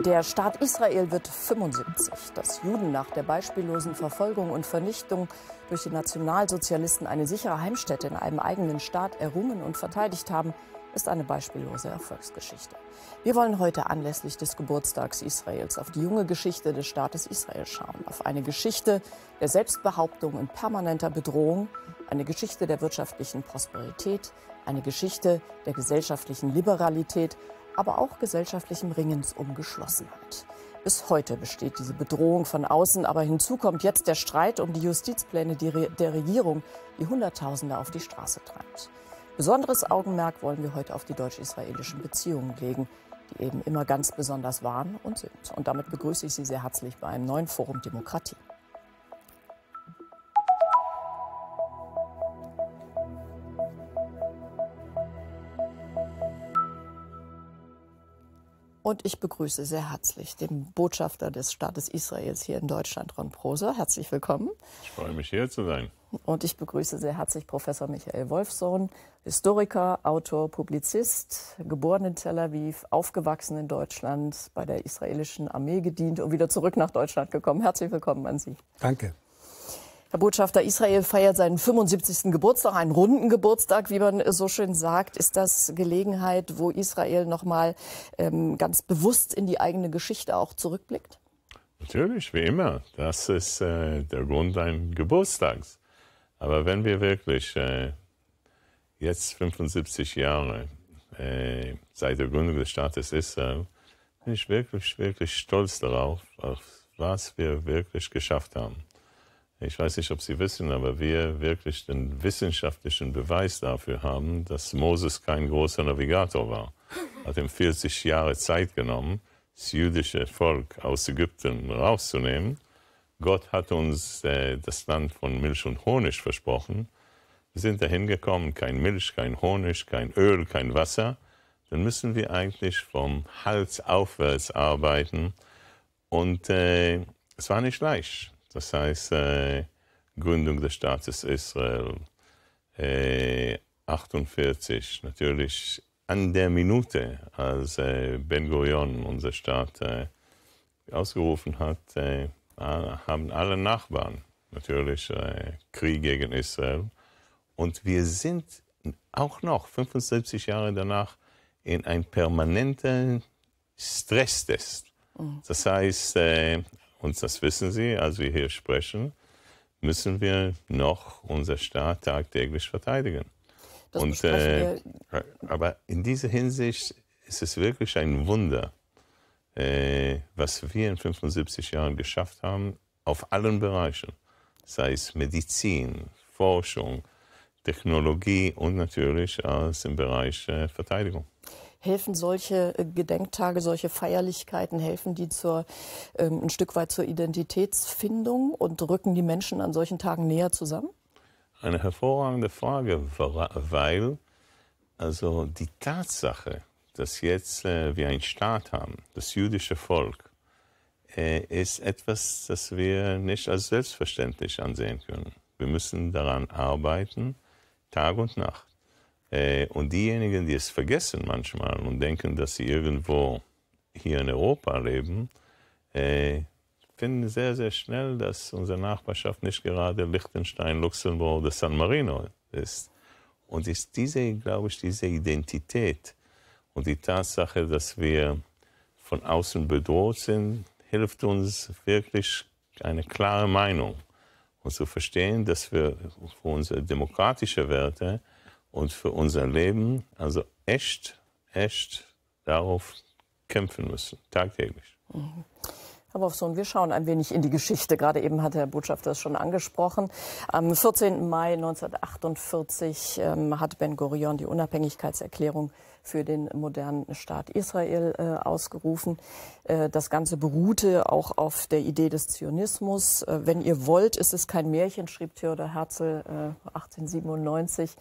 Der Staat Israel wird 75, dass Juden nach der beispiellosen Verfolgung und Vernichtung durch die Nationalsozialisten eine sichere Heimstätte in einem eigenen Staat errungen und verteidigt haben, ist eine beispiellose Erfolgsgeschichte. Wir wollen heute anlässlich des Geburtstags Israels auf die junge Geschichte des Staates Israel schauen, auf eine Geschichte der Selbstbehauptung in permanenter Bedrohung, eine Geschichte der wirtschaftlichen Prosperität, eine Geschichte der gesellschaftlichen Liberalität aber auch gesellschaftlichem Ringens um Geschlossenheit. Bis heute besteht diese Bedrohung von außen, aber hinzu kommt jetzt der Streit um die Justizpläne der Regierung, die Hunderttausende auf die Straße treibt. Besonderes Augenmerk wollen wir heute auf die deutsch-israelischen Beziehungen legen, die eben immer ganz besonders waren und sind. Und damit begrüße ich Sie sehr herzlich bei einem neuen Forum Demokratie. Und ich begrüße sehr herzlich den Botschafter des Staates Israels hier in Deutschland, Ron Proser. Herzlich willkommen. Ich freue mich, hier zu sein. Und ich begrüße sehr herzlich Professor Michael Wolfsohn, Historiker, Autor, Publizist, geboren in Tel Aviv, aufgewachsen in Deutschland, bei der israelischen Armee gedient und wieder zurück nach Deutschland gekommen. Herzlich willkommen an Sie. Danke. Herr Botschafter, Israel feiert seinen 75. Geburtstag, einen runden Geburtstag, wie man so schön sagt. Ist das Gelegenheit, wo Israel nochmal ähm, ganz bewusst in die eigene Geschichte auch zurückblickt? Natürlich, wie immer. Das ist äh, der Grund eines Geburtstags. Aber wenn wir wirklich äh, jetzt 75 Jahre äh, seit der Gründung des Staates Israel, bin ich wirklich, wirklich stolz darauf, auf was wir wirklich geschafft haben. Ich weiß nicht, ob Sie wissen, aber wir wirklich den wissenschaftlichen Beweis dafür haben, dass Moses kein großer Navigator war. Hat ihm 40 Jahre Zeit genommen, das jüdische Volk aus Ägypten rauszunehmen. Gott hat uns äh, das Land von Milch und Honig versprochen. Wir sind dahin gekommen, kein Milch, kein Honig, kein Öl, kein Wasser. Dann müssen wir eigentlich vom Hals aufwärts arbeiten. Und äh, es war nicht leicht. Das heißt, äh, Gründung des Staates Israel, äh, 48, natürlich an der Minute, als äh, Ben Gurion unser Staat äh, ausgerufen hat, äh, haben alle Nachbarn natürlich äh, Krieg gegen Israel. Und wir sind auch noch 75 Jahre danach in einem permanenten Stresstest. Oh. Das heißt, und das wissen Sie, als wir hier sprechen, müssen wir noch unser Staat tagtäglich verteidigen. Das und, äh, äh, aber in dieser Hinsicht ist es wirklich ein Wunder, äh, was wir in 75 Jahren geschafft haben, auf allen Bereichen, sei es Medizin, Forschung, Technologie und natürlich auch im Bereich äh, Verteidigung helfen solche äh, Gedenktage, solche Feierlichkeiten, helfen die zur, ähm, ein Stück weit zur Identitätsfindung und rücken die Menschen an solchen Tagen näher zusammen? Eine hervorragende Frage, weil also die Tatsache, dass jetzt äh, wir einen Staat haben, das jüdische Volk, äh, ist etwas, das wir nicht als selbstverständlich ansehen können. Wir müssen daran arbeiten, Tag und Nacht. Äh, und diejenigen, die es vergessen manchmal und denken, dass sie irgendwo hier in Europa leben, äh, finden sehr, sehr schnell, dass unsere Nachbarschaft nicht gerade Liechtenstein, Luxemburg oder San Marino ist. Und ist diese, glaube ich, diese Identität und die Tatsache, dass wir von außen bedroht sind, hilft uns wirklich eine klare Meinung und zu verstehen, dass wir für unsere demokratischen Werte und für unser Leben, also echt, echt darauf kämpfen müssen, tagtäglich. Mhm. Herr Wolfsohn, wir schauen ein wenig in die Geschichte. Gerade eben hat Herr Botschafter es schon angesprochen. Am 14. Mai 1948 ähm, hat Ben Gurion die Unabhängigkeitserklärung äh, für den modernen Staat Israel äh, ausgerufen. Äh, das Ganze beruhte auch auf der Idee des Zionismus. Äh, wenn ihr wollt, ist es kein Märchen, schrieb Theodor Herzl 1897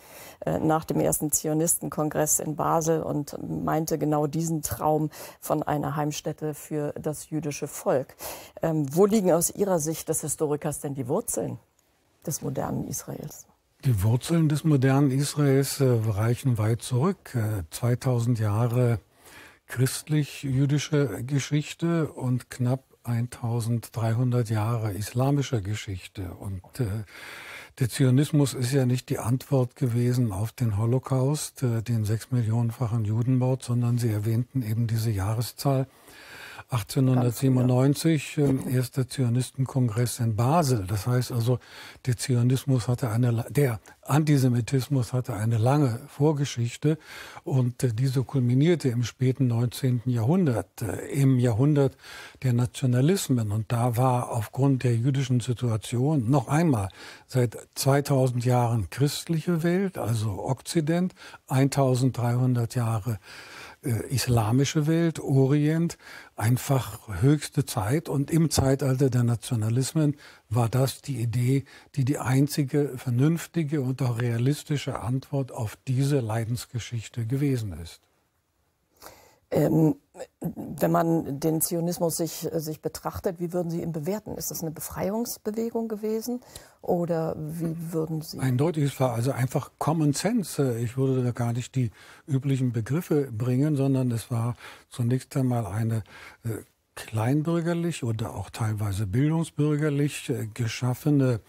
äh, äh, nach dem ersten Zionistenkongress in Basel und meinte genau diesen Traum von einer Heimstätte für das jüdische Volk. Ähm, wo liegen aus Ihrer Sicht des Historikers denn die Wurzeln des modernen Israels? Die Wurzeln des modernen Israels äh, reichen weit zurück. 2000 äh, Jahre christlich-jüdische Geschichte und knapp 1300 Jahre islamischer Geschichte. Und äh, der Zionismus ist ja nicht die Antwort gewesen auf den Holocaust, äh, den sechs Millionenfachen Judenmord, sondern sie erwähnten eben diese Jahreszahl 1897 äh, erster Zionistenkongress in Basel. Das heißt also, der Zionismus hatte eine, der Antisemitismus hatte eine lange Vorgeschichte und äh, diese kulminierte im späten 19. Jahrhundert, äh, im Jahrhundert der Nationalismen. Und da war aufgrund der jüdischen Situation noch einmal seit 2000 Jahren christliche Welt, also Okzident, 1300 Jahre äh, islamische Welt, Orient, einfach höchste Zeit. Und im Zeitalter der Nationalismen war das die Idee, die die einzige vernünftige und auch realistische Antwort auf diese Leidensgeschichte gewesen ist. Ähm, wenn man den Zionismus sich, sich betrachtet, wie würden Sie ihn bewerten? Ist das eine Befreiungsbewegung gewesen oder wie würden Sie? Eindeutig, es war also einfach Common Sense. Ich würde da gar nicht die üblichen Begriffe bringen, sondern es war zunächst einmal eine äh, kleinbürgerlich oder auch teilweise bildungsbürgerlich äh, geschaffene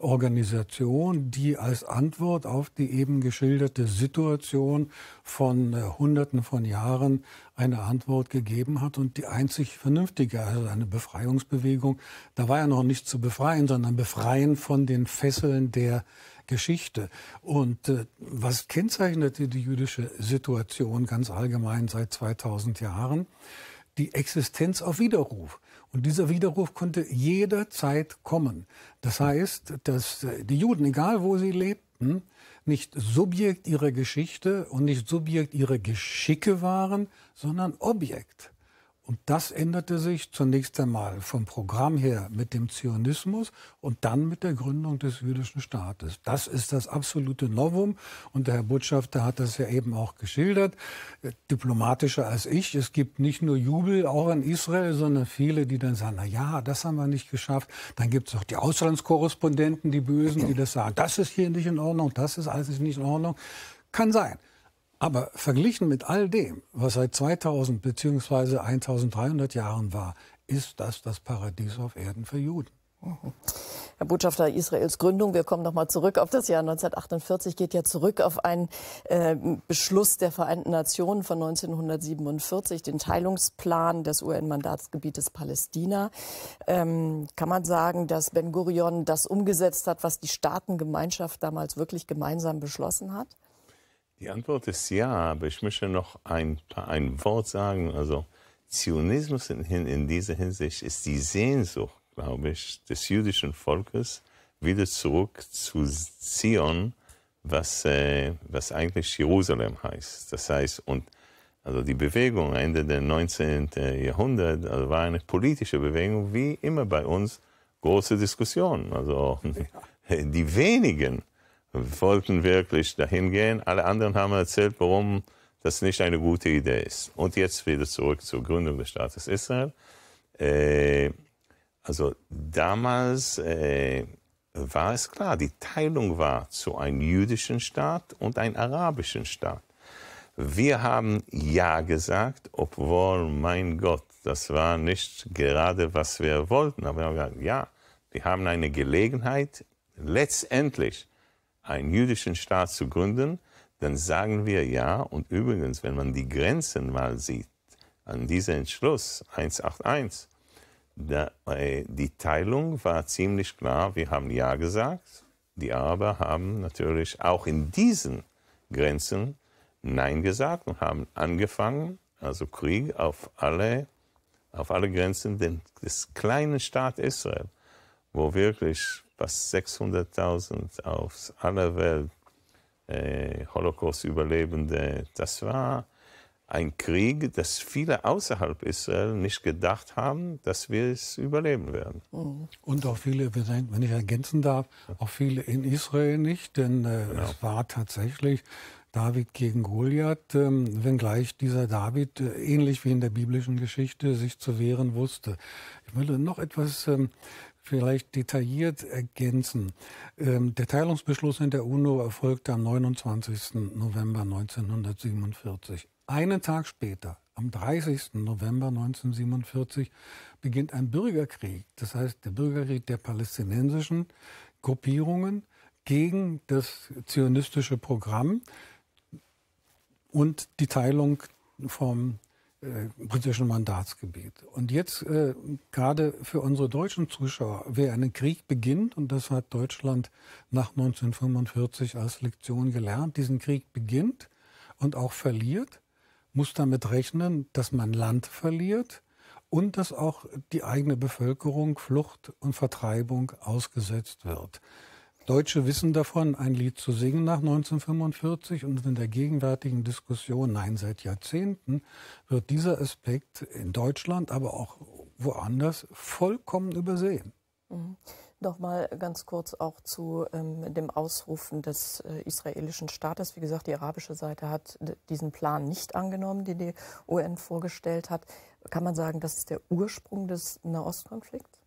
Organisation, die als Antwort auf die eben geschilderte Situation von äh, Hunderten von Jahren eine Antwort gegeben hat und die einzig vernünftige, also eine Befreiungsbewegung. Da war ja noch nichts zu befreien, sondern befreien von den Fesseln der Geschichte. Und äh, was kennzeichnete die jüdische Situation ganz allgemein seit 2000 Jahren? Die Existenz auf Widerruf. Und dieser Widerruf konnte jederzeit kommen. Das heißt, dass äh, die Juden, egal wo sie lebten, nicht Subjekt ihrer Geschichte und nicht Subjekt ihrer Geschicke waren, sondern Objekt. Und das änderte sich zunächst einmal vom Programm her mit dem Zionismus und dann mit der Gründung des jüdischen Staates. Das ist das absolute Novum. Und der Herr Botschafter hat das ja eben auch geschildert, äh, diplomatischer als ich. Es gibt nicht nur Jubel auch in Israel, sondern viele, die dann sagen, na ja, das haben wir nicht geschafft. Dann gibt es auch die Auslandskorrespondenten, die Bösen, die das sagen, das ist hier nicht in Ordnung, das ist alles nicht in Ordnung. Kann sein. Aber verglichen mit all dem, was seit 2000 bzw. 1300 Jahren war, ist das das Paradies auf Erden für Juden. Mhm. Herr Botschafter, Israels Gründung, wir kommen nochmal zurück auf das Jahr 1948, geht ja zurück auf einen äh, Beschluss der Vereinten Nationen von 1947, den Teilungsplan des UN-Mandatsgebietes Palästina. Ähm, kann man sagen, dass Ben Gurion das umgesetzt hat, was die Staatengemeinschaft damals wirklich gemeinsam beschlossen hat? Die Antwort ist ja, aber ich möchte noch ein, ein Wort sagen. Also Zionismus in, in dieser Hinsicht ist die Sehnsucht, glaube ich, des jüdischen Volkes wieder zurück zu Zion, was, äh, was eigentlich Jerusalem heißt. Das heißt, und also die Bewegung Ende des 19. Jahrhunderts also war eine politische Bewegung, wie immer bei uns große Diskussionen. Also die wenigen wollten wirklich dahin gehen. Alle anderen haben erzählt, warum das nicht eine gute Idee ist. Und jetzt wieder zurück zur Gründung des Staates Israel. Äh, also damals äh, war es klar, die Teilung war zu einem jüdischen Staat und einem arabischen Staat. Wir haben Ja gesagt, obwohl, mein Gott, das war nicht gerade, was wir wollten. Aber wir haben gesagt, ja, wir haben eine Gelegenheit, letztendlich einen jüdischen Staat zu gründen, dann sagen wir ja. Und übrigens, wenn man die Grenzen mal sieht, an diesem Entschluss 181, da, äh, die Teilung war ziemlich klar. Wir haben ja gesagt. Die Araber haben natürlich auch in diesen Grenzen Nein gesagt und haben angefangen, also Krieg auf alle, auf alle Grenzen des kleinen Staates Israel, wo wirklich fast 600.000 aus aller Welt äh, Holocaust-Überlebende. Das war ein Krieg, dass viele außerhalb Israel nicht gedacht haben, dass wir es überleben werden. Mhm. Und auch viele, wenn ich ergänzen darf, auch viele in Israel nicht, denn äh, genau. es war tatsächlich David gegen Goliath, ähm, wenngleich dieser David äh, ähnlich wie in der biblischen Geschichte sich zu wehren wusste. Ich will noch etwas ähm, vielleicht detailliert ergänzen. Ähm, der Teilungsbeschluss in der UNO erfolgte am 29. November 1947. Einen Tag später, am 30. November 1947, beginnt ein Bürgerkrieg. Das heißt, der Bürgerkrieg der palästinensischen Gruppierungen gegen das zionistische Programm und die Teilung vom äh, britischen Mandatsgebiet. Und jetzt äh, gerade für unsere deutschen Zuschauer, wer einen Krieg beginnt, und das hat Deutschland nach 1945 als Lektion gelernt, diesen Krieg beginnt und auch verliert, muss damit rechnen, dass man Land verliert und dass auch die eigene Bevölkerung Flucht und Vertreibung ausgesetzt wird. Deutsche wissen davon, ein Lied zu singen nach 1945 und in der gegenwärtigen Diskussion, nein, seit Jahrzehnten, wird dieser Aspekt in Deutschland, aber auch woanders vollkommen übersehen. Mhm. mal ganz kurz auch zu ähm, dem Ausrufen des äh, israelischen Staates. Wie gesagt, die arabische Seite hat diesen Plan nicht angenommen, den die UN vorgestellt hat. Kann man sagen, das ist der Ursprung des Nahostkonflikts?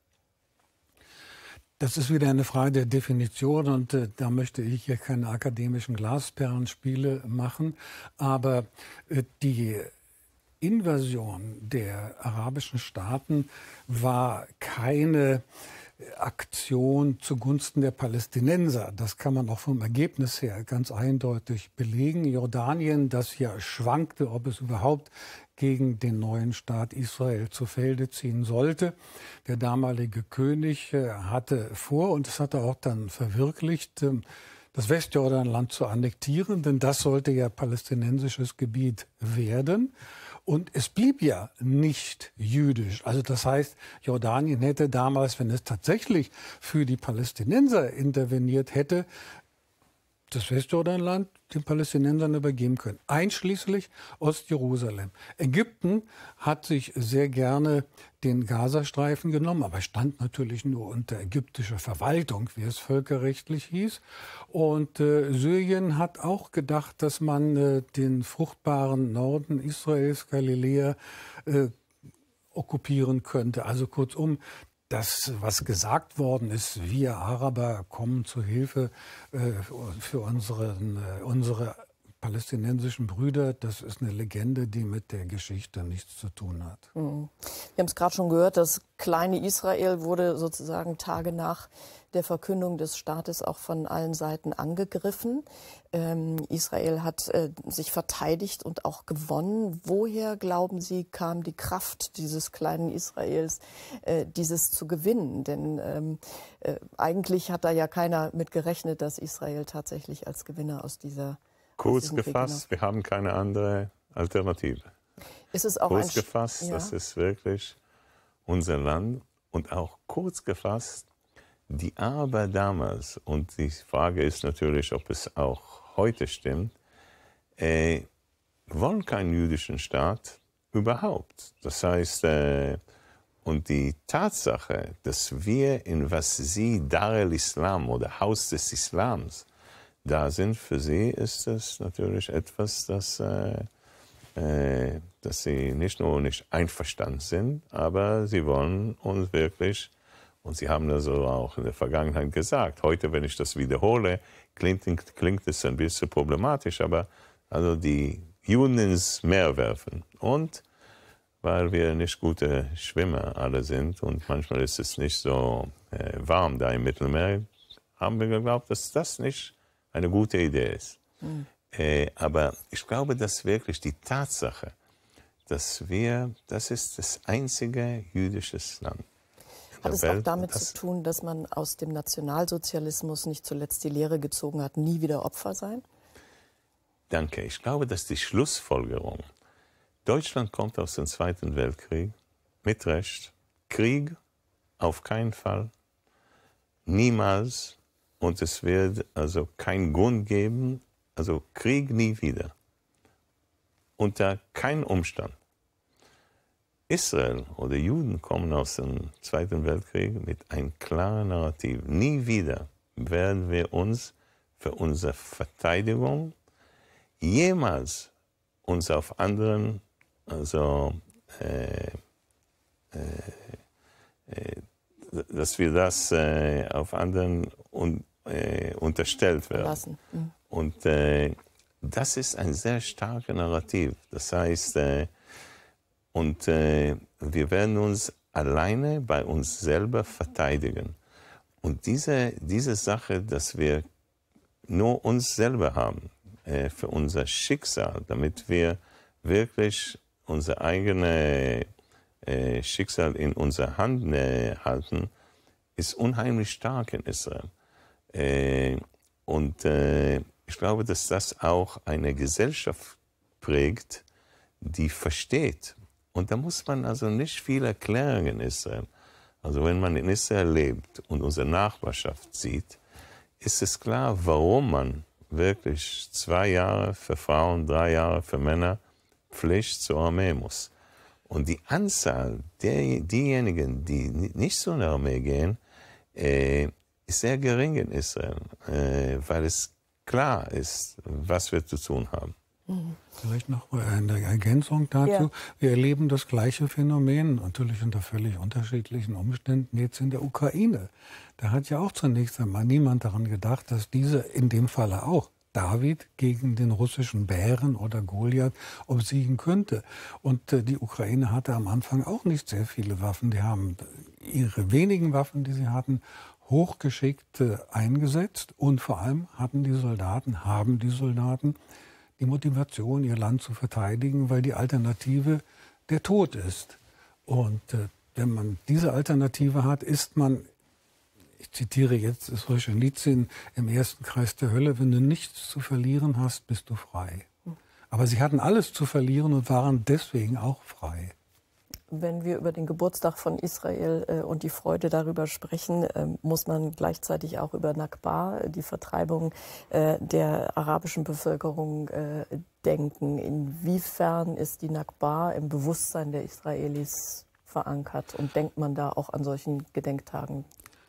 Das ist wieder eine Frage der Definition und äh, da möchte ich hier keine akademischen Glasperlenspiele machen. Aber äh, die Invasion der arabischen Staaten war keine äh, Aktion zugunsten der Palästinenser. Das kann man auch vom Ergebnis her ganz eindeutig belegen. Jordanien, das ja schwankte, ob es überhaupt gegen den neuen Staat Israel zu Felde ziehen sollte. Der damalige König äh, hatte vor, und das hat er auch dann verwirklicht, ähm, das Westjordanland zu annektieren, denn das sollte ja palästinensisches Gebiet werden. Und es blieb ja nicht jüdisch. Also das heißt, Jordanien hätte damals, wenn es tatsächlich für die Palästinenser interveniert hätte, das Westjordanland den Palästinensern übergeben können, einschließlich Ostjerusalem. Ägypten hat sich sehr gerne den Gazastreifen genommen, aber stand natürlich nur unter ägyptischer Verwaltung, wie es völkerrechtlich hieß. Und äh, Syrien hat auch gedacht, dass man äh, den fruchtbaren Norden Israels, Galiläa, äh, okkupieren könnte. Also kurzum, das, was gesagt worden ist, wir Araber kommen zu Hilfe äh, für unseren, äh, unsere palästinensischen Brüder, das ist eine Legende, die mit der Geschichte nichts zu tun hat. Mhm. Wir haben es gerade schon gehört, das kleine Israel wurde sozusagen Tage nach der Verkündung des Staates auch von allen Seiten angegriffen. Ähm, Israel hat äh, sich verteidigt und auch gewonnen. Woher, glauben Sie, kam die Kraft dieses kleinen Israels, äh, dieses zu gewinnen? Denn ähm, äh, eigentlich hat da ja keiner mit gerechnet, dass Israel tatsächlich als Gewinner aus dieser Kurz genau. gefasst, wir haben keine andere Alternative. kurz gefasst, ja. das ist wirklich unser Land und auch kurz gefasst, die Arbeit damals, und die Frage ist natürlich, ob es auch heute stimmt, äh, wollen keinen jüdischen Staat überhaupt. Das heißt, äh, und die Tatsache, dass wir in was sie Dar el-Islam oder Haus des Islams da sind. Für sie ist es natürlich etwas, das, äh, äh, dass sie nicht nur nicht einverstanden sind, aber sie wollen uns wirklich, und sie haben das auch in der Vergangenheit gesagt, heute, wenn ich das wiederhole, klingt, klingt es ein bisschen problematisch, aber also die Juden ins Meer werfen. Und weil wir nicht gute Schwimmer alle sind und manchmal ist es nicht so äh, warm da im Mittelmeer, haben wir geglaubt, dass das nicht eine gute Idee ist. Mhm. Äh, aber ich glaube, dass wirklich die Tatsache, dass wir, das ist das einzige jüdische Land. Hat es auch damit zu tun, dass man aus dem Nationalsozialismus nicht zuletzt die Lehre gezogen hat, nie wieder Opfer sein? Danke. Ich glaube, dass die Schlussfolgerung, Deutschland kommt aus dem Zweiten Weltkrieg, mit Recht, Krieg auf keinen Fall, niemals und es wird also keinen Grund geben, also Krieg nie wieder. Unter keinem Umstand. Israel oder Juden kommen aus dem Zweiten Weltkrieg mit einem klaren Narrativ. Nie wieder werden wir uns für unsere Verteidigung jemals uns auf anderen also äh, äh, äh, dass wir das äh, auf anderen äh, unterstellt werden. Mhm. Und äh, das ist ein sehr starker Narrativ. Das heißt, äh, und äh, wir werden uns alleine bei uns selber verteidigen. Und diese, diese Sache, dass wir nur uns selber haben, äh, für unser Schicksal, damit wir wirklich unser eigenes äh, Schicksal in unserer Hand halten, ist unheimlich stark in Israel. Äh, und äh, ich glaube, dass das auch eine Gesellschaft prägt, die versteht. Und da muss man also nicht viel erklären in Israel. Also wenn man in Israel lebt und unsere Nachbarschaft sieht, ist es klar, warum man wirklich zwei Jahre für Frauen, drei Jahre für Männer Pflicht zur Armee muss. Und die Anzahl der, derjenigen, die nicht zur Armee gehen, äh, ist sehr gering in Israel, äh, weil es klar ist, was wir zu tun haben. Vielleicht noch eine Ergänzung dazu. Ja. Wir erleben das gleiche Phänomen, natürlich unter völlig unterschiedlichen Umständen, jetzt in der Ukraine. Da hat ja auch zunächst einmal niemand daran gedacht, dass diese in dem Falle auch David gegen den russischen Bären oder Goliath obsiegen könnte. Und äh, die Ukraine hatte am Anfang auch nicht sehr viele Waffen. Die haben ihre wenigen Waffen, die sie hatten, hochgeschickt eingesetzt und vor allem hatten die Soldaten, haben die Soldaten die Motivation, ihr Land zu verteidigen, weil die Alternative der Tod ist. Und äh, wenn man diese Alternative hat, ist man, ich zitiere jetzt Solzhenitsyn, im ersten Kreis der Hölle, wenn du nichts zu verlieren hast, bist du frei. Aber sie hatten alles zu verlieren und waren deswegen auch frei. Wenn wir über den Geburtstag von Israel äh, und die Freude darüber sprechen, äh, muss man gleichzeitig auch über Nakba, die Vertreibung äh, der arabischen Bevölkerung, äh, denken. Inwiefern ist die Nakba im Bewusstsein der Israelis verankert und denkt man da auch an solchen Gedenktagen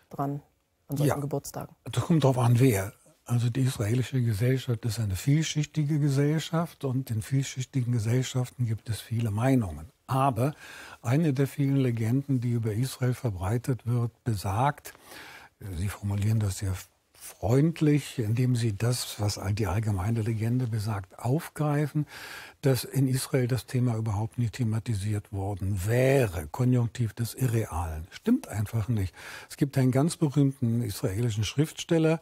dran, an solchen ja, Geburtstagen? Das kommt darauf an, wer. Also die israelische Gesellschaft ist eine vielschichtige Gesellschaft und in vielschichtigen Gesellschaften gibt es viele Meinungen. Aber eine der vielen Legenden, die über Israel verbreitet wird, besagt, Sie formulieren das sehr freundlich, indem sie das, was die allgemeine Legende besagt, aufgreifen, dass in Israel das Thema überhaupt nicht thematisiert worden wäre. Konjunktiv des Irrealen. Stimmt einfach nicht. Es gibt einen ganz berühmten israelischen Schriftsteller,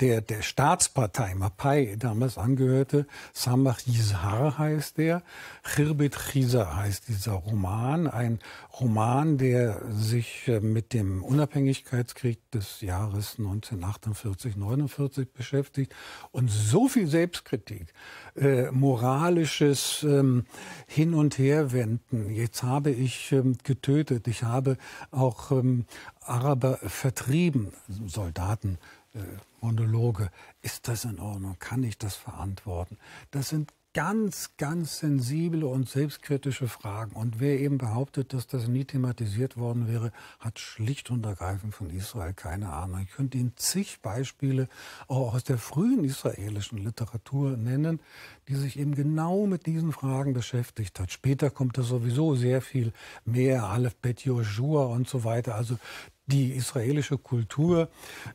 der der Staatspartei Mapai damals angehörte. Samach Yizhar heißt der. Chirbit Chiza heißt dieser Roman. Ein Roman, der sich äh, mit dem Unabhängigkeitskrieg des Jahres 1948 48, 49 beschäftigt und so viel Selbstkritik, äh, moralisches ähm, Hin und Herwenden. Jetzt habe ich ähm, getötet, ich habe auch ähm, Araber vertrieben, Soldaten. Äh, Monologe. Ist das in Ordnung? Kann ich das verantworten? Das sind ganz, ganz sensible und selbstkritische Fragen. Und wer eben behauptet, dass das nie thematisiert worden wäre, hat schlicht und ergreifend von Israel keine Ahnung. Ich könnte Ihnen zig Beispiele auch aus der frühen israelischen Literatur nennen, die sich eben genau mit diesen Fragen beschäftigt hat. Später kommt da sowieso sehr viel mehr, Aleph Bet Joshua und so weiter. Also die israelische Kultur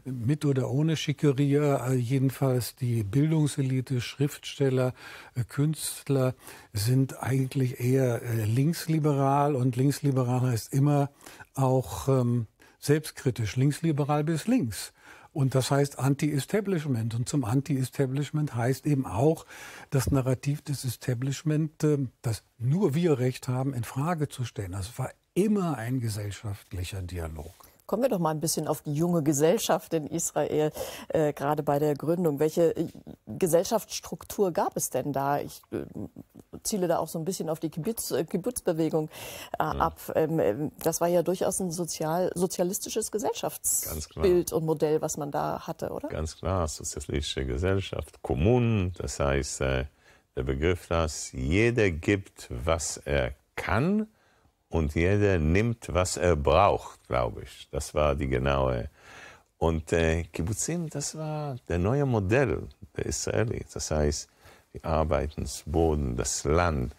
mit oder ohne Schickeria, äh, jedenfalls die Bildungselite, Schriftsteller, äh, Künstler sind eigentlich eher äh, linksliberal und linksliberal heißt immer auch ähm, selbstkritisch, linksliberal bis links. Und das heißt Anti-Establishment. Und zum Anti-Establishment heißt eben auch, das Narrativ des Establishment, das nur wir Recht haben, in Frage zu stellen. Das also war immer ein gesellschaftlicher Dialog. Kommen wir doch mal ein bisschen auf die junge Gesellschaft in Israel, äh, gerade bei der Gründung. Welche äh, Gesellschaftsstruktur gab es denn da? Ich äh, ziele da auch so ein bisschen auf die Kibbutz, äh, Kibbutzbewegung äh, ab. Ähm, ähm, das war ja durchaus ein sozial, sozialistisches Gesellschaftsbild und Modell, was man da hatte, oder? Ganz klar, sozialistische Gesellschaft, Kommunen, das heißt, äh, der Begriff, dass jeder gibt, was er kann und jeder nimmt, was er braucht, glaube ich. Das war die genaue. Und äh, Kibbutzim, das war der neue Modell der Israelis. Das heißt, wir arbeiten das Boden, das Land.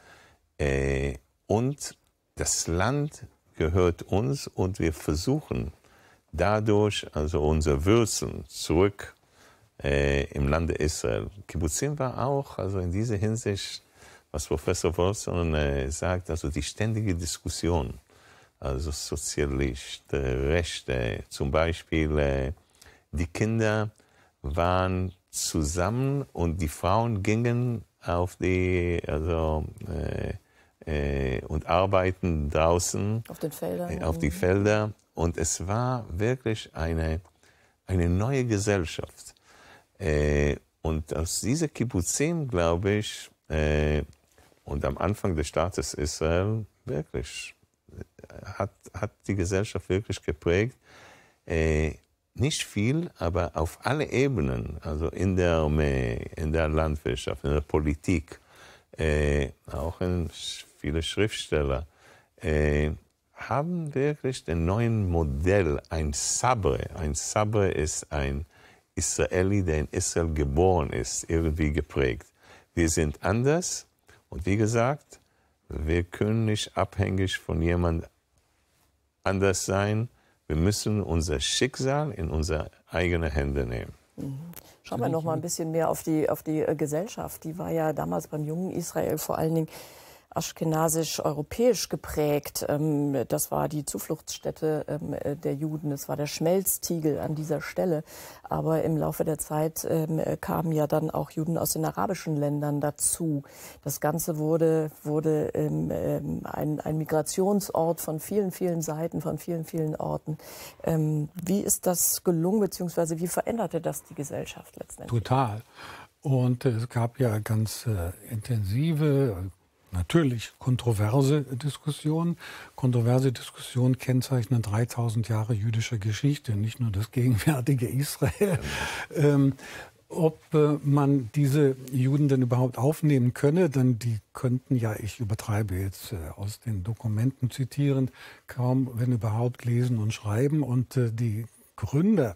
Äh, und das Land gehört uns und wir versuchen dadurch, also unsere Wurzeln zurück äh, im Lande Israel. Kibbutzim war auch, also in dieser Hinsicht, was Professor Wolfson äh, sagt, also die ständige Diskussion, also Sozialist, äh, Rechte, zum Beispiel, äh, die Kinder waren zusammen und die Frauen gingen auf die, also, äh, äh, und arbeiten draußen. Auf den Feldern. Äh, auf die mhm. Felder. Und es war wirklich eine, eine neue Gesellschaft. und aus dieser Kibbutzim, glaube ich, und am Anfang des Staates Israel wirklich äh, hat, hat die Gesellschaft wirklich geprägt. Äh, nicht viel, aber auf alle Ebenen, also in der Armee, in der Landwirtschaft, in der Politik, äh, auch in viele Schriftsteller, äh, haben wirklich den neuen Modell, ein Sabre. Ein Sabre ist ein Israeli, der in Israel geboren ist, irgendwie geprägt. Wir sind anders, und wie gesagt, wir können nicht abhängig von jemand anders sein. Wir müssen unser Schicksal in unsere eigenen Hände nehmen. Mhm. Schauen wir noch mal ein bisschen mehr auf die, auf die äh, Gesellschaft. Die war ja damals beim jungen Israel vor allen Dingen aschkenasisch-europäisch geprägt. Ähm, das war die Zufluchtsstätte ähm, äh, der Juden. Es war der Schmelztiegel an dieser Stelle. Aber im Laufe der Zeit ähm, kamen ja dann auch Juden aus den arabischen Ländern dazu. Das Ganze wurde, wurde ein, ein Migrationsort von vielen, vielen Seiten, von vielen, vielen Orten. wie ist das gelungen, beziehungsweise wie veränderte das die Gesellschaft letztendlich? Total. Und es gab ja ganz äh, intensive natürlich kontroverse Diskussionen. Kontroverse Diskussionen kennzeichnen 3000 Jahre jüdischer Geschichte, nicht nur das gegenwärtige Israel. ähm, ob äh, man diese Juden denn überhaupt aufnehmen könne, denn die könnten ja, ich übertreibe jetzt äh, aus den Dokumenten zitierend, kaum, wenn überhaupt, lesen und schreiben. Und äh, die Gründer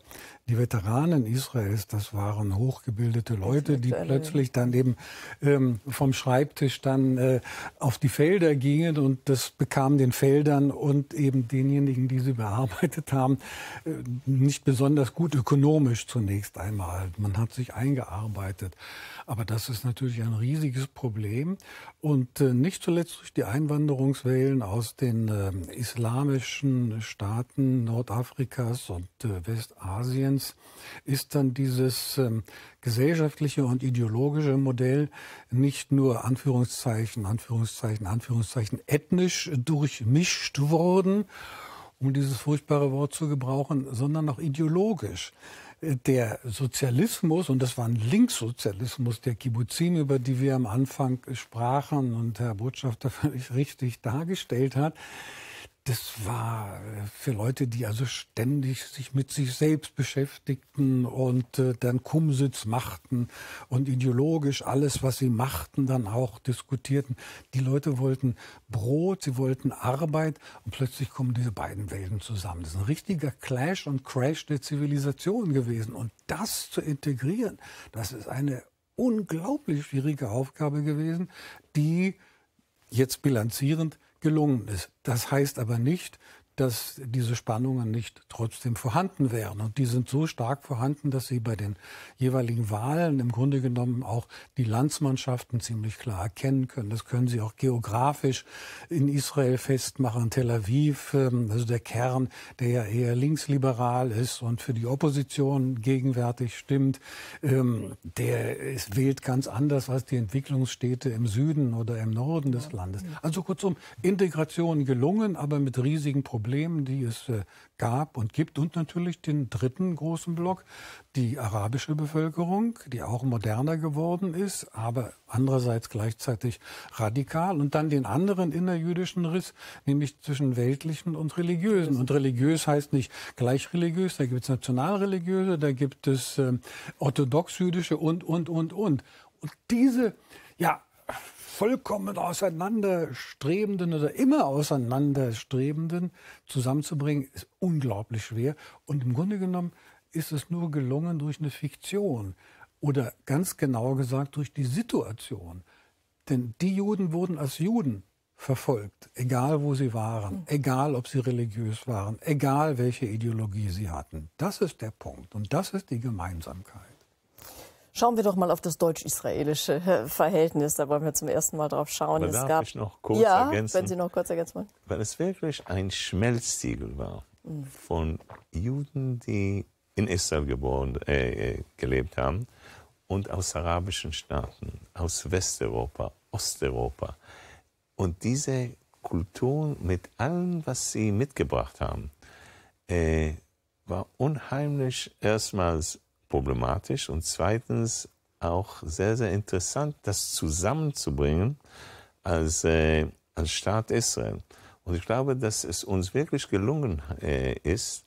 die Veteranen Israels, das waren hochgebildete Leute, die plötzlich dann eben ähm, vom Schreibtisch dann äh, auf die Felder gingen und das bekam den Feldern und eben denjenigen, die sie bearbeitet haben, äh, nicht besonders gut ökonomisch zunächst einmal. Man hat sich eingearbeitet. Aber das ist natürlich ein riesiges Problem und äh, nicht zuletzt durch die Einwanderungswellen aus den ähm, islamischen Staaten Nordafrikas und äh, Westasien Deutschlands ist dann dieses ähm, gesellschaftliche und ideologische Modell nicht nur Anführungszeichen, Anführungszeichen, Anführungszeichen ethnisch durchmischt worden, um dieses furchtbare Wort zu gebrauchen, sondern auch ideologisch der Sozialismus, und das war ein Linkssozialismus der Kibbuzim, über die wir am Anfang sprachen und Herr Botschafter völlig richtig dargestellt hat, das war äh, für Leute, die also ständig sich mit sich selbst beschäftigten und äh, dann Kumsitz machten und ideologisch alles, was sie machten, dann auch diskutierten. Die Leute wollten Brot, sie wollten Arbeit und plötzlich kommen diese beiden Welten zusammen. Das ist ein richtiger Clash und Crash der Zivilisation gewesen. Und das zu integrieren, das ist eine unglaublich schwierige Aufgabe gewesen, die jetzt bilanzierend gelungen ist. Das heißt aber nicht, dass diese Spannungen nicht trotzdem vorhanden wären. Und die sind so stark vorhanden, dass sie bei den jeweiligen Wahlen im Grunde genommen auch die Landsmannschaften ziemlich klar erkennen können. Das können sie auch geografisch in Israel festmachen, Tel Aviv, ähm, also der Kern, der ja eher linksliberal ist und für die Opposition gegenwärtig stimmt, ähm, der ist, wählt ganz anders als die Entwicklungsstädte im Süden oder im Norden des Landes. Also kurzum, Integration gelungen, aber mit riesigen Problemen. Problemen, die es äh, gab und gibt. Und natürlich den dritten großen Block, die arabische Bevölkerung, die auch moderner geworden ist, aber andererseits gleichzeitig radikal. Und dann den anderen innerjüdischen Riss, nämlich zwischen weltlichen und religiösen. Und religiös heißt nicht gleich religiös, da gibt es nationalreligiöse, da gibt es ähm, orthodox-jüdische und, und, und, und. Und diese, ja, vollkommen auseinanderstrebenden oder immer auseinanderstrebenden zusammenzubringen, ist unglaublich schwer. Und im Grunde genommen ist es nur gelungen durch eine Fiktion oder ganz genauer gesagt durch die Situation. Denn die Juden wurden als Juden verfolgt, egal wo sie waren, hm. egal ob sie religiös waren, egal welche Ideologie sie hatten. Das ist der Punkt und das ist die Gemeinsamkeit. Schauen wir doch mal auf das deutsch-israelische äh, Verhältnis. Da wollen wir zum ersten Mal drauf schauen. Aber es darf gab, ich noch kurz ja, ergänzen? wenn Sie noch kurz ergänzen wollen. Weil es wirklich ein Schmelztiegel war von Juden, die in Israel geboren, äh, äh gelebt haben und aus arabischen Staaten, aus Westeuropa, Osteuropa. Und diese Kultur mit allem, was sie mitgebracht haben, äh, war unheimlich erstmals problematisch und zweitens auch sehr, sehr interessant, das zusammenzubringen als, äh, als Staat Israel. Und ich glaube, dass es uns wirklich gelungen äh, ist,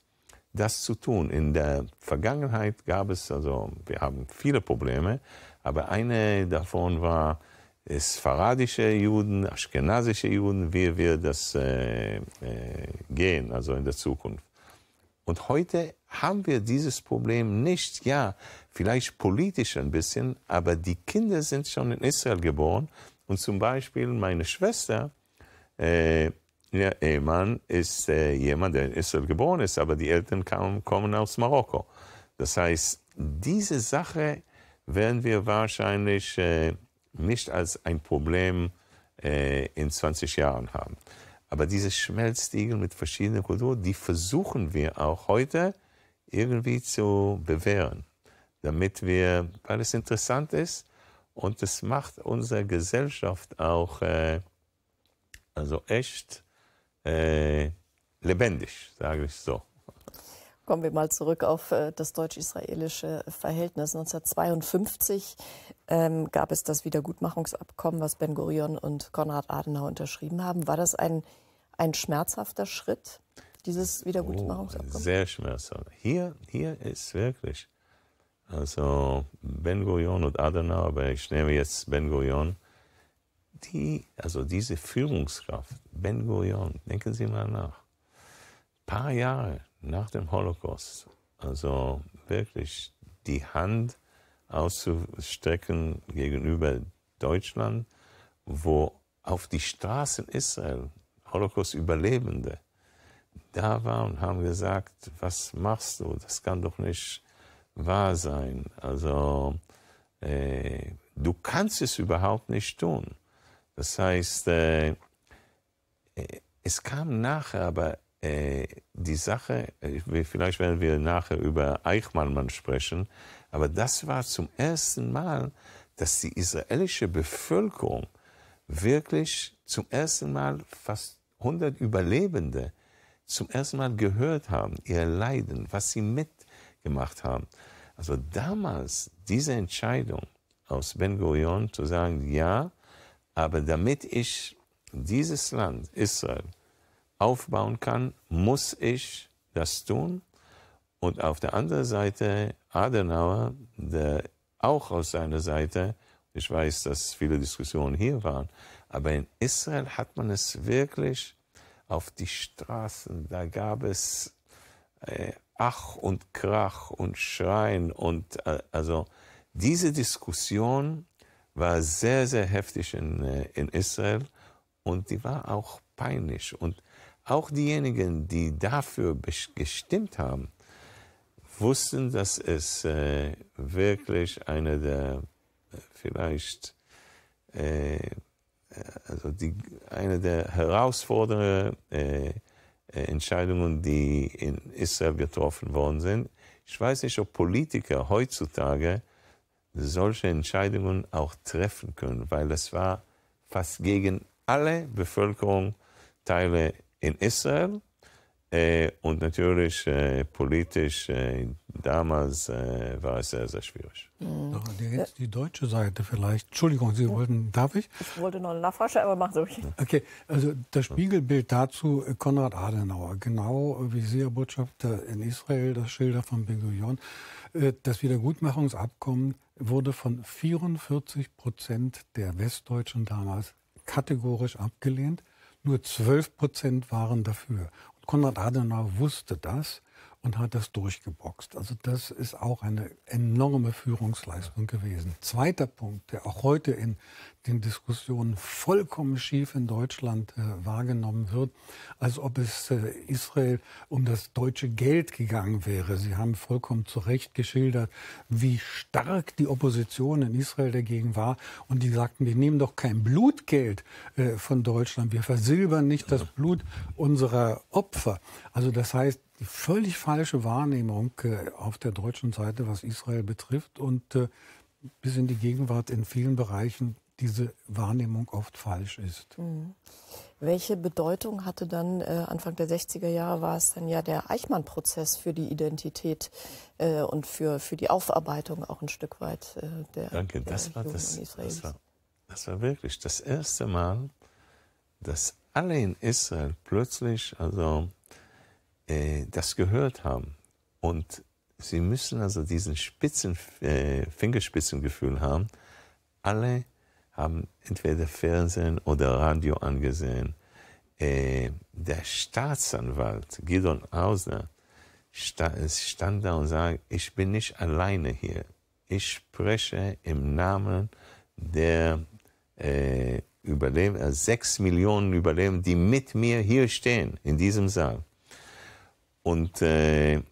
das zu tun. In der Vergangenheit gab es, also wir haben viele Probleme, aber eine davon war sfaradische Juden, aschkenasische Juden, wie wir das äh, äh, gehen, also in der Zukunft. Und heute haben wir dieses Problem nicht. Ja, vielleicht politisch ein bisschen, aber die Kinder sind schon in Israel geboren. Und zum Beispiel meine Schwester, äh, ihr Ehemann ist äh, jemand, der in Israel geboren ist, aber die Eltern kam, kommen aus Marokko. Das heißt, diese Sache werden wir wahrscheinlich äh, nicht als ein Problem äh, in 20 Jahren haben. Aber diese Schmelztiegel mit verschiedenen Kulturen, die versuchen wir auch heute irgendwie zu bewähren, damit wir, weil es interessant ist und es macht unsere Gesellschaft auch äh, also echt äh, lebendig, sage ich so. Kommen wir mal zurück auf äh, das deutsch-israelische Verhältnis. 1952 ähm, gab es das Wiedergutmachungsabkommen, was Ben Gurion und Konrad Adenauer unterschrieben haben. War das ein, ein schmerzhafter Schritt, dieses Wiedergutmachungsabkommen? Oh, sehr schmerzhaft. Hier, hier ist wirklich, also Ben Gurion und Adenauer, aber ich nehme jetzt Ben Gurion, die, also diese Führungskraft, Ben Gurion, denken Sie mal nach, paar Jahre nach dem Holocaust, also wirklich die Hand auszustrecken gegenüber Deutschland, wo auf die Straßen Israel Holocaust-Überlebende da waren und haben gesagt, was machst du? Das kann doch nicht wahr sein. Also äh, du kannst es überhaupt nicht tun. Das heißt, äh, es kam nachher, aber äh, die Sache, äh, vielleicht werden wir nachher über Eichmann sprechen, aber das war zum ersten Mal, dass die israelische Bevölkerung wirklich zum ersten Mal fast 100 Überlebende zum ersten Mal gehört haben, ihr Leiden, was sie mitgemacht haben. Also damals diese Entscheidung aus Ben Gurion zu sagen, ja, aber damit ich dieses Land, Israel, aufbauen kann, muss ich das tun. Und auf der anderen Seite Adenauer, der auch aus seiner Seite, ich weiß, dass viele Diskussionen hier waren, aber in Israel hat man es wirklich auf die Straßen, da gab es äh, Ach und Krach und Schreien und äh, also diese Diskussion war sehr, sehr heftig in, äh, in Israel und die war auch peinlich und auch diejenigen, die dafür gestimmt haben, wussten, dass es äh, wirklich eine der äh, vielleicht äh, äh, also die, eine der herausfordernden äh, äh, Entscheidungen, die in Israel getroffen worden sind. Ich weiß nicht, ob Politiker heutzutage solche Entscheidungen auch treffen können, weil es war fast gegen alle Bevölkerungsteile in Israel äh, und natürlich äh, politisch äh, damals äh, war es sehr, sehr schwierig. Mhm. Doch, jetzt die deutsche Seite vielleicht. Entschuldigung, Sie wollten, darf ich? Ich wollte noch eine Nachfrage, aber mach ruhig. Okay, also das Spiegelbild dazu, äh, Konrad Adenauer, genau wie Sie, Herr Botschafter in Israel, das Schilder von Ben Gurion, das Wiedergutmachungsabkommen wurde von 44 Prozent der Westdeutschen damals kategorisch abgelehnt. Nur 12 Prozent waren dafür. Und Konrad Adenauer wusste das und hat das durchgeboxt. Also das ist auch eine enorme Führungsleistung gewesen. Zweiter Punkt, der auch heute in den Diskussionen vollkommen schief in Deutschland äh, wahrgenommen wird, als ob es äh, Israel um das deutsche Geld gegangen wäre. Sie haben vollkommen zu Recht geschildert, wie stark die Opposition in Israel dagegen war. Und die sagten, wir nehmen doch kein Blutgeld äh, von Deutschland, wir versilbern nicht also das Blut unserer Opfer. Also das heißt, die völlig falsche Wahrnehmung äh, auf der deutschen Seite, was Israel betrifft und äh, bis in die Gegenwart in vielen Bereichen diese Wahrnehmung oft falsch ist. Mhm. Welche Bedeutung hatte dann äh, Anfang der 60er Jahre war es dann ja der Eichmann-Prozess für die Identität äh, und für, für die Aufarbeitung auch ein Stück weit äh, der Danke, der das, war das, das, war, das war wirklich das erste Mal, dass alle in Israel plötzlich also äh, das gehört haben. Und sie müssen also diesen spitzen äh, Fingerspitzengefühl haben. Alle haben entweder Fernsehen oder Radio angesehen. Äh, der Staatsanwalt Gidon Hausner sta stand da und sagte, ich bin nicht alleine hier. Ich spreche im Namen der äh, Überleben, äh, sechs Millionen Überleben, die mit mir hier stehen, in diesem Saal. Und äh,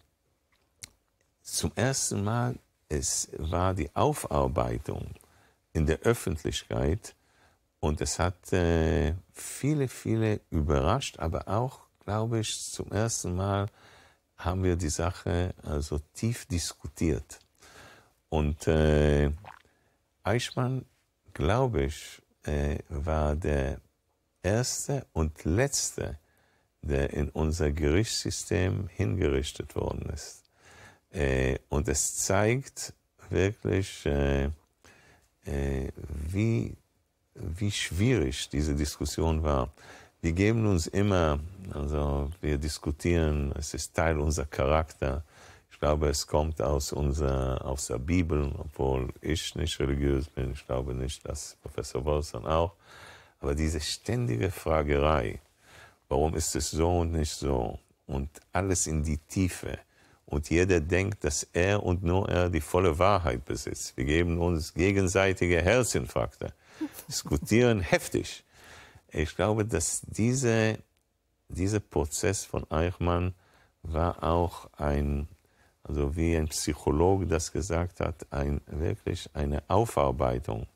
zum ersten Mal, es war die Aufarbeitung in der Öffentlichkeit und es hat äh, viele, viele überrascht, aber auch, glaube ich, zum ersten Mal haben wir die Sache also tief diskutiert. Und äh, Eichmann, glaube ich, äh, war der erste und letzte der in unser Gerichtssystem hingerichtet worden ist. Äh, und es zeigt wirklich, äh, äh, wie, wie schwierig diese Diskussion war. Wir geben uns immer, also wir diskutieren, es ist Teil unserer Charakter. Ich glaube, es kommt aus unserer, aus der Bibel, obwohl ich nicht religiös bin. Ich glaube nicht, dass Professor Wolfson auch. Aber diese ständige Fragerei, Warum ist es so und nicht so? Und alles in die Tiefe. Und jeder denkt, dass er und nur er die volle Wahrheit besitzt. Wir geben uns gegenseitige Herzinfarkte, diskutieren heftig. Ich glaube, dass diese, dieser Prozess von Eichmann war auch ein, also wie ein Psychologe das gesagt hat, ein, wirklich eine Aufarbeitung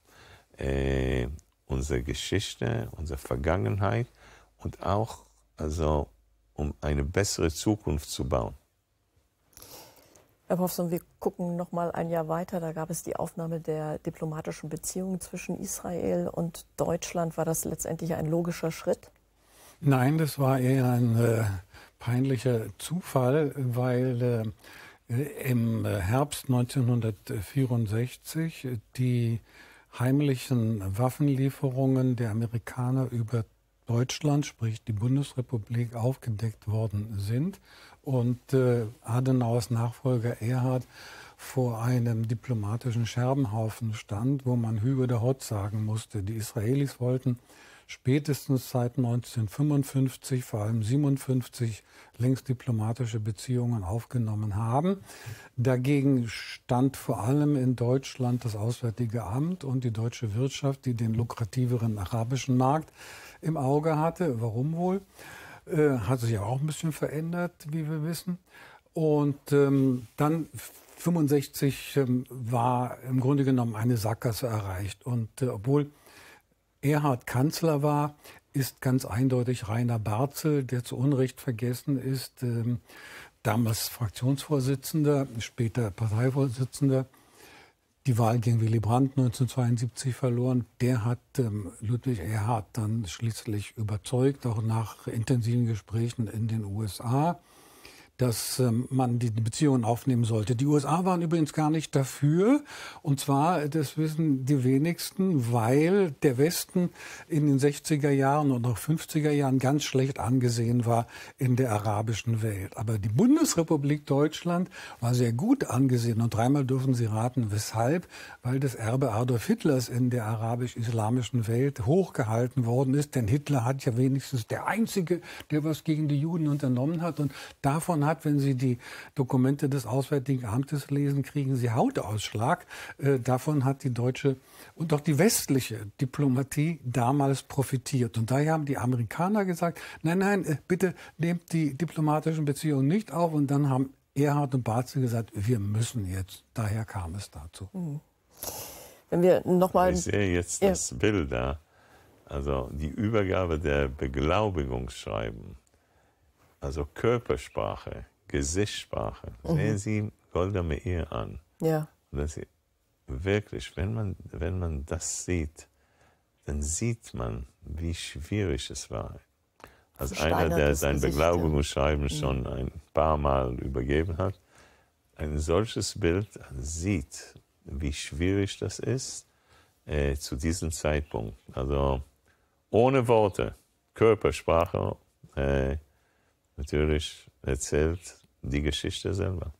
äh, unserer Geschichte, unserer Vergangenheit und auch also um eine bessere Zukunft zu bauen. Herr Profson, wir gucken noch mal ein Jahr weiter. Da gab es die Aufnahme der diplomatischen Beziehungen zwischen Israel und Deutschland. War das letztendlich ein logischer Schritt? Nein, das war eher ein äh, peinlicher Zufall, weil äh, im äh, Herbst 1964 die heimlichen Waffenlieferungen der Amerikaner über Deutschland, sprich die Bundesrepublik, aufgedeckt worden sind und äh, Adenauers Nachfolger Erhard vor einem diplomatischen Scherbenhaufen stand, wo man Hübe der Hot sagen musste. Die Israelis wollten spätestens seit 1955, vor allem 1957, längst diplomatische Beziehungen aufgenommen haben. Dagegen stand vor allem in Deutschland das Auswärtige Amt und die deutsche Wirtschaft, die den lukrativeren arabischen Markt im Auge hatte. Warum wohl? Äh, hat sich ja auch ein bisschen verändert, wie wir wissen. Und ähm, dann 65 ähm, war im Grunde genommen eine Sackgasse erreicht. Und äh, obwohl Erhard Kanzler war, ist ganz eindeutig Rainer Barzel, der zu Unrecht vergessen ist, ähm, damals Fraktionsvorsitzender, später Parteivorsitzender die Wahl gegen Willy Brandt 1972 verloren. Der hat ähm, Ludwig Erhard dann schließlich überzeugt, auch nach intensiven Gesprächen in den USA dass ähm, man die Beziehungen aufnehmen sollte. Die USA waren übrigens gar nicht dafür. Und zwar, das wissen die wenigsten, weil der Westen in den 60er Jahren und auch 50er Jahren ganz schlecht angesehen war in der arabischen Welt. Aber die Bundesrepublik Deutschland war sehr gut angesehen. Und dreimal dürfen Sie raten, weshalb? Weil das Erbe Adolf Hitlers in der arabisch-islamischen Welt hochgehalten worden ist. Denn Hitler hat ja wenigstens der Einzige, der was gegen die Juden unternommen hat. Und davon hat hat, wenn Sie die Dokumente des Auswärtigen Amtes lesen, kriegen Sie Hautausschlag. Äh, davon hat die deutsche und auch die westliche Diplomatie damals profitiert. Und daher haben die Amerikaner gesagt, nein, nein, äh, bitte nehmt die diplomatischen Beziehungen nicht auf. Und dann haben Erhard und Barzel gesagt, wir müssen jetzt. Daher kam es dazu. Hm. Wenn wir noch mal ich sehe jetzt ja. das Bild da, also die Übergabe der Beglaubigungsschreiben also Körpersprache, Gesichtssprache. Mhm. Sehen Sie Golda Meir an. Ja. Und das, wirklich, wenn man, wenn man das sieht, dann sieht man, wie schwierig es war. Als einer, der sein Beglaubigungsschreiben mhm. schon ein paar Mal übergeben hat, ein solches Bild sieht, wie schwierig das ist äh, zu diesem Zeitpunkt. Also ohne Worte, Körpersprache, äh, natürlich erzählt die Geschichte selber.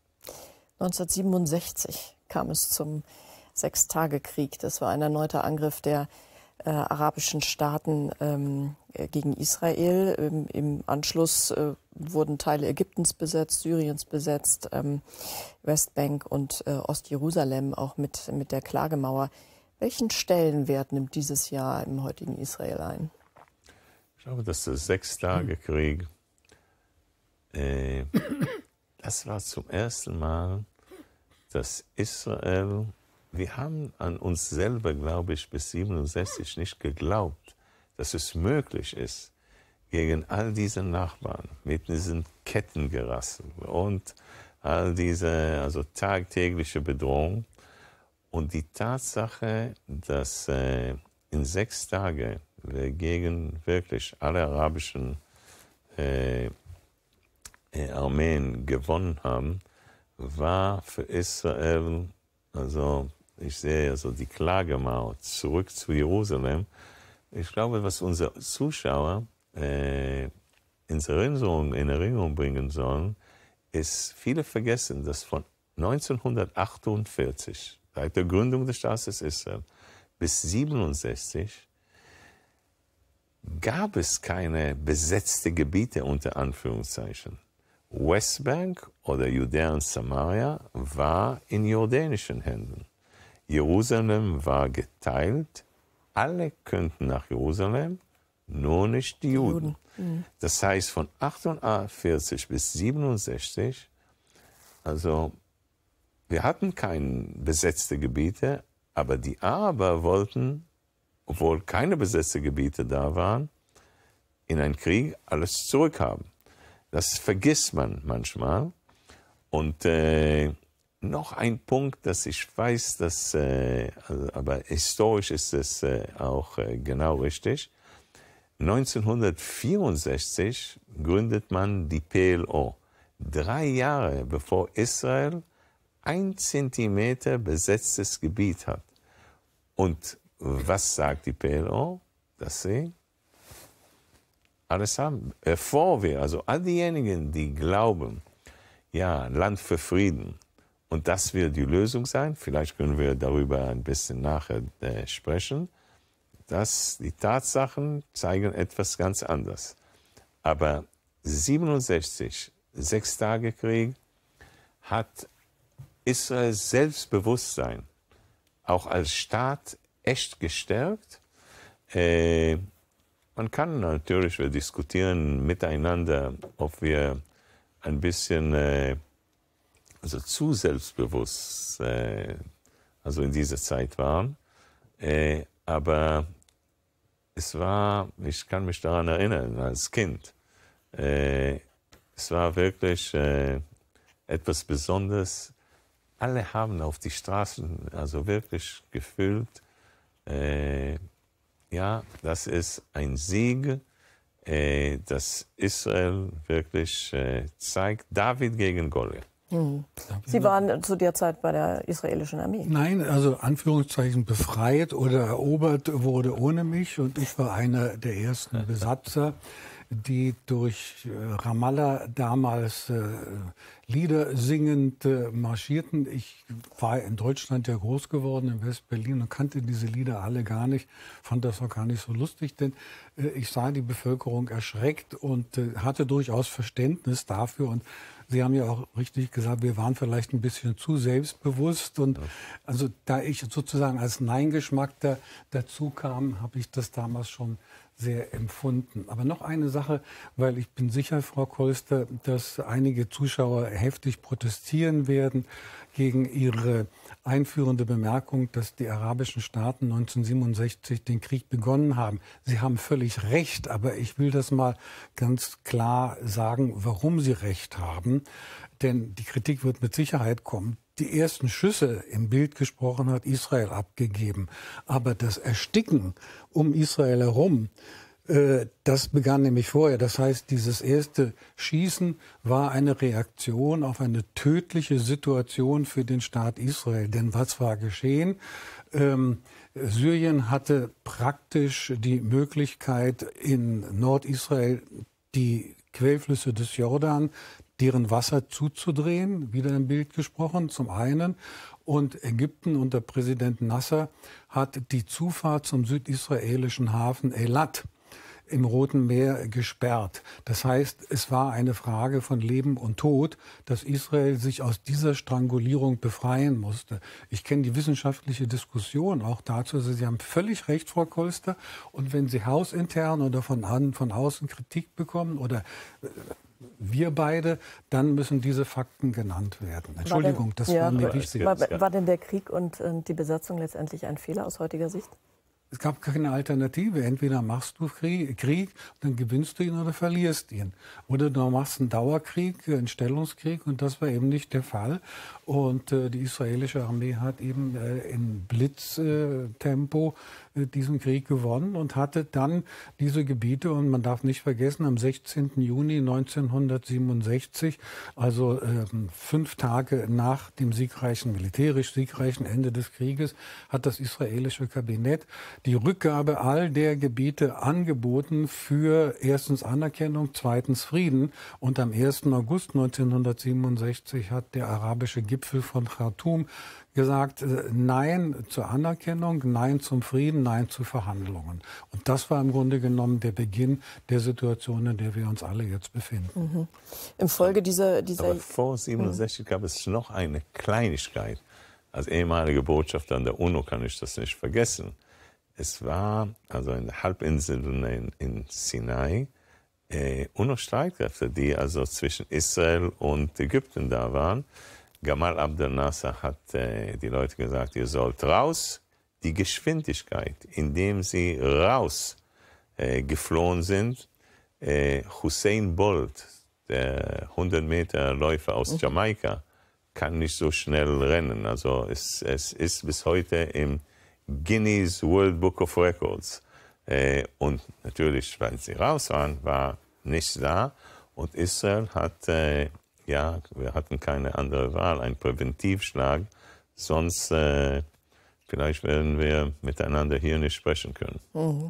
1967 kam es zum Sechstagekrieg. Das war ein erneuter Angriff der äh, arabischen Staaten ähm, äh, gegen Israel. Ähm, Im Anschluss äh, wurden Teile Ägyptens besetzt, Syriens besetzt, ähm, Westbank und äh, Ostjerusalem auch mit, mit der Klagemauer. Welchen Stellenwert nimmt dieses Jahr im heutigen Israel ein? Ich glaube, dass der Sechstagekrieg hm äh, das war zum ersten Mal, dass Israel, wir haben an uns selber, glaube ich, bis 67 nicht geglaubt, dass es möglich ist, gegen all diese Nachbarn mit diesen Kettengerassen und all diese also tagtägliche Bedrohung und die Tatsache, dass äh, in sechs Tagen wir gegen wirklich alle arabischen äh, Armeen gewonnen haben, war für Israel, also ich sehe also die Klagemauer zurück zu Jerusalem. Ich glaube, was unsere Zuschauer äh, ins Erinnerung, in Erinnerung bringen sollen, ist, viele vergessen, dass von 1948, seit der Gründung des Staates Israel, bis 67 gab es keine besetzte Gebiete unter Anführungszeichen. Westbank oder Judäa Samaria war in jordanischen Händen. Jerusalem war geteilt. Alle könnten nach Jerusalem, nur nicht die Juden. Juden. Mhm. Das heißt, von 48 bis 67, also wir hatten keine besetzte Gebiete, aber die Araber wollten, obwohl keine besetzte Gebiete da waren, in einen Krieg alles zurückhaben. Das vergisst man manchmal. Und äh, noch ein Punkt, dass ich weiß, dass, äh, also, aber historisch ist es äh, auch äh, genau richtig. 1964 gründet man die PLO. Drei Jahre bevor Israel ein Zentimeter besetztes Gebiet hat. Und was sagt die PLO? Dass sie alles haben. Bevor äh, wir, also all diejenigen, die glauben, ja, Land für Frieden und das wird die Lösung sein, vielleicht können wir darüber ein bisschen nachher äh, sprechen, dass die Tatsachen zeigen etwas ganz anderes. Aber 67, sechs Tage Krieg, hat Israels Selbstbewusstsein auch als Staat echt gestärkt. Äh, man kann natürlich wir diskutieren miteinander, ob wir ein bisschen äh, also zu selbstbewusst äh, also in dieser Zeit waren. Äh, aber es war, ich kann mich daran erinnern, als Kind, es war wirklich etwas Besonderes. Alle haben auf die Straßen also wirklich gefühlt, ja, das ist ein Sieg, äh, dass Israel wirklich äh, zeigt, David gegen Goliath. Hm. Sie waren zu der Zeit bei der israelischen Armee. Nein, also Anführungszeichen befreit oder erobert wurde ohne mich und ich war einer der ersten Besatzer die durch äh, Ramallah damals äh, Lieder singend äh, marschierten. Ich war in Deutschland ja groß geworden, in West-Berlin, und kannte diese Lieder alle gar nicht, fand das auch gar nicht so lustig, denn äh, ich sah die Bevölkerung erschreckt und äh, hatte durchaus Verständnis dafür. Und Sie haben ja auch richtig gesagt, wir waren vielleicht ein bisschen zu selbstbewusst. Und ja. also da ich sozusagen als Neingeschmackter dazu kam, habe ich das damals schon sehr empfunden. Aber noch eine Sache, weil ich bin sicher, Frau Kolster, dass einige Zuschauer heftig protestieren werden gegen Ihre einführende Bemerkung, dass die arabischen Staaten 1967 den Krieg begonnen haben. Sie haben völlig recht, aber ich will das mal ganz klar sagen, warum Sie recht haben. Denn die Kritik wird mit Sicherheit kommen, die ersten Schüsse im Bild gesprochen hat Israel abgegeben. Aber das Ersticken um Israel herum, äh, das begann nämlich vorher. Das heißt, dieses erste Schießen war eine Reaktion auf eine tödliche Situation für den Staat Israel. Denn was war geschehen? Ähm, Syrien hatte praktisch die Möglichkeit, in Nordisrael die Quellflüsse des Jordan deren Wasser zuzudrehen, wieder im Bild gesprochen, zum einen. Und Ägypten unter Präsident Nasser hat die Zufahrt zum südisraelischen Hafen Elat im Roten Meer gesperrt. Das heißt, es war eine Frage von Leben und Tod, dass Israel sich aus dieser Strangulierung befreien musste. Ich kenne die wissenschaftliche Diskussion auch dazu. Also Sie haben völlig recht, Frau Kolster. Und wenn Sie hausintern oder von, von außen Kritik bekommen oder äh, wir beide, dann müssen diese Fakten genannt werden. Entschuldigung, denn, das ja, war mir wichtig. War, war, denn der Krieg und, und ähm, die Besatzung letztendlich ein Fehler aus heutiger Sicht? Es gab keine Alternative. Entweder machst du Krieg, dann gewinnst du ihn oder verlierst ihn. Oder du machst einen Dauerkrieg, einen Stellungskrieg und das war eben nicht der Fall. Und äh, die israelische Armee hat eben äh, in Blitztempo äh, äh, diesen Krieg gewonnen und hatte dann diese Gebiete und man darf nicht vergessen, am 16. Juni 1967, also ähm, fünf Tage nach dem siegreichen, militärisch siegreichen Ende des Krieges, hat das israelische Kabinett die Rückgabe all der Gebiete angeboten für erstens Anerkennung, zweitens Frieden und am 1. August 1967 hat der arabische Gipfel von Khartoum gesagt, äh, Nein zur Anerkennung, Nein zum Frieden, Nein zu Verhandlungen. Und das war im Grunde genommen der Beginn der Situation, in der wir uns alle jetzt befinden. Mhm. Infolge dieser, dieser Aber vor 67 mhm. gab es noch eine Kleinigkeit. Als ehemaliger Botschafter an der UNO kann ich das nicht vergessen. Es war also in der Halbinsel in, in Sinai äh, UNO-Streitkräfte, die also zwischen Israel und Ägypten da waren. Gamal Abdel Nasser hat äh, die Leute gesagt, ihr sollt raus. Die Geschwindigkeit, in dem sie raus äh, geflohen sind, äh, Hussein Bolt, der 100 Meter Läufer aus mhm. Jamaika, kann nicht so schnell rennen. Also es, es ist bis heute im Guinness World Book of Records. Äh, und natürlich, weil sie raus waren, war nichts da. Und Israel hat Äh, ja, wir hatten keine andere Wahl, ein Präventivschlag, sonst äh, vielleicht werden wir miteinander hier nicht sprechen können. Mhm.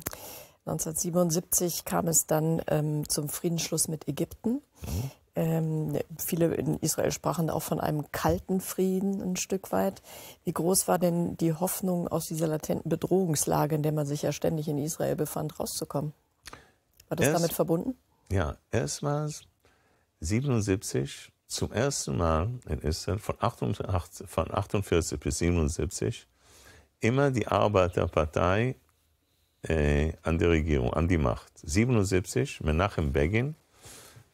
1977 kam es dann ähm, zum Friedensschluss mit Ägypten. Mhm. Ähm, viele in Israel sprachen auch von einem kalten Frieden ein Stück weit. Wie groß war denn die Hoffnung, aus dieser latenten Bedrohungslage, in der man sich ja ständig in Israel befand, rauszukommen? War das erst, damit verbunden? Ja, erstmals 77 zum ersten Mal in Israel von, 88, von 48 bis 77 immer die Arbeiterpartei äh, an die Regierung, an die Macht. 77 Menachem Begin,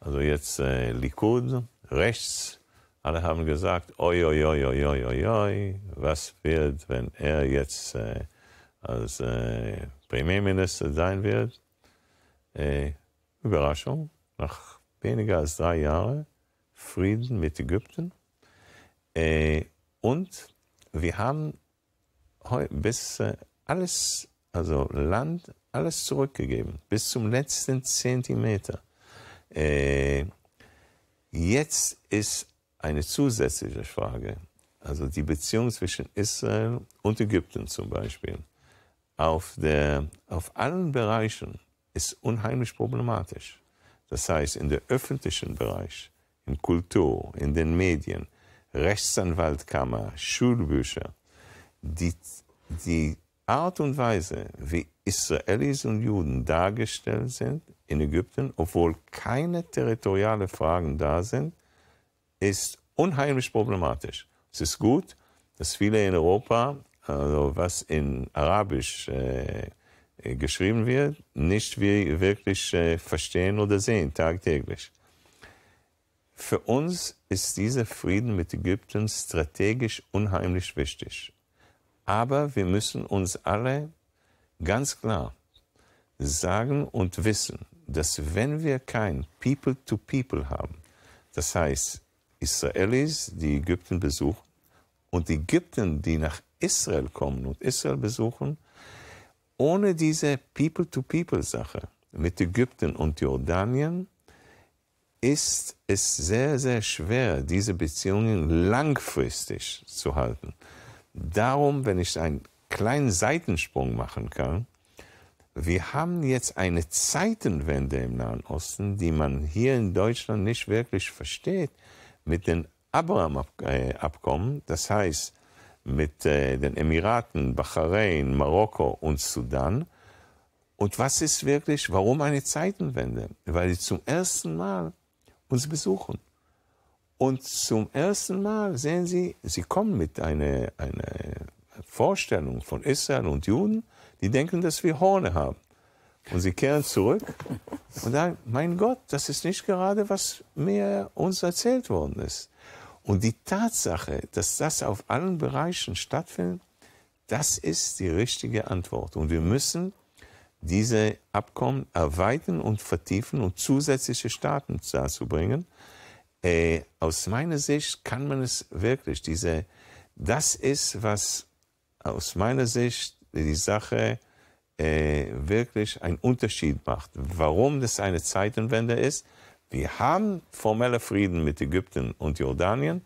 also jetzt äh, Likud, rechts, alle haben gesagt, oi, oi, oi, oi, oi, oi, oi, was wird, wenn er jetzt äh, als äh, Premierminister sein wird? Äh, Überraschung, nach weniger als drei Jahre Frieden mit Ägypten. Äh, und wir haben bis äh, alles, also Land, alles zurückgegeben, bis zum letzten Zentimeter. Äh, jetzt ist eine zusätzliche Frage, also die Beziehung zwischen Israel und Ägypten zum Beispiel. Auf, der, auf allen Bereichen ist unheimlich problematisch das heißt in dem öffentlichen Bereich, in Kultur, in den Medien, Rechtsanwaltkammer, Schulbücher, die, die Art und Weise, wie Israelis und Juden dargestellt sind in Ägypten, obwohl keine territoriale Fragen da sind, ist unheimlich problematisch. Es ist gut, dass viele in Europa, also was in Arabisch äh, äh, geschrieben wird, nicht wir wirklich äh, verstehen oder sehen tagtäglich. Für uns ist dieser Frieden mit Ägypten strategisch unheimlich wichtig. Aber wir müssen uns alle ganz klar sagen und wissen, dass wenn wir kein People-to-People -People haben, das heißt Israelis, die Ägypten besuchen, und Ägypten, die nach Israel kommen und Israel besuchen, ohne diese People-to-People-Sache mit Ägypten und Jordanien ist es sehr, sehr schwer, diese Beziehungen langfristig zu halten. Darum, wenn ich einen kleinen Seitensprung machen kann, wir haben jetzt eine Zeitenwende im Nahen Osten, die man hier in Deutschland nicht wirklich versteht, mit den Abraham-Abkommen. Das heißt, mit äh, den Emiraten, Bahrain, Marokko und Sudan. Und was ist wirklich, warum eine Zeitenwende? Weil sie zum ersten Mal uns besuchen. Und zum ersten Mal sehen sie, sie kommen mit einer eine Vorstellung von Israel und Juden, die denken, dass wir Horne haben. Und sie kehren zurück und sagen, mein Gott, das ist nicht gerade, was mir uns erzählt worden ist. Und die Tatsache, dass das auf allen Bereichen stattfindet, das ist die richtige Antwort. Und wir müssen diese Abkommen erweitern und vertiefen und zusätzliche Staaten dazu bringen. Äh, aus meiner Sicht kann man es wirklich, diese, das ist, was aus meiner Sicht die Sache äh, wirklich einen Unterschied macht. Warum das eine Zeitenwende ist, wir haben formelle Frieden mit Ägypten und Jordanien,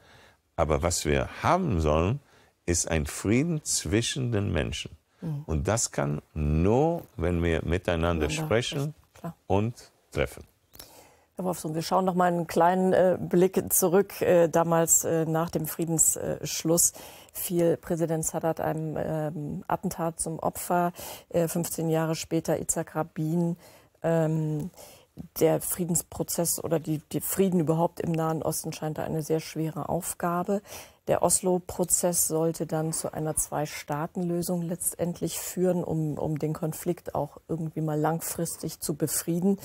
aber was wir haben sollen, ist ein Frieden zwischen den Menschen. Mhm. Und das kann nur, wenn wir miteinander ja, sprechen und treffen. Herr Wolfson, wir schauen noch mal einen kleinen äh, Blick zurück. Äh, damals äh, nach dem Friedensschluss fiel Präsident Sadat einem ähm, Attentat zum Opfer. 15 äh, Jahre später Itzhak Rabin. Ähm, der Friedensprozess oder die, die, Frieden überhaupt im Nahen Osten scheint da eine sehr schwere Aufgabe. Der Oslo-Prozess sollte dann zu einer Zwei-Staaten-Lösung letztendlich führen, um, um den Konflikt auch irgendwie mal langfristig zu befrieden.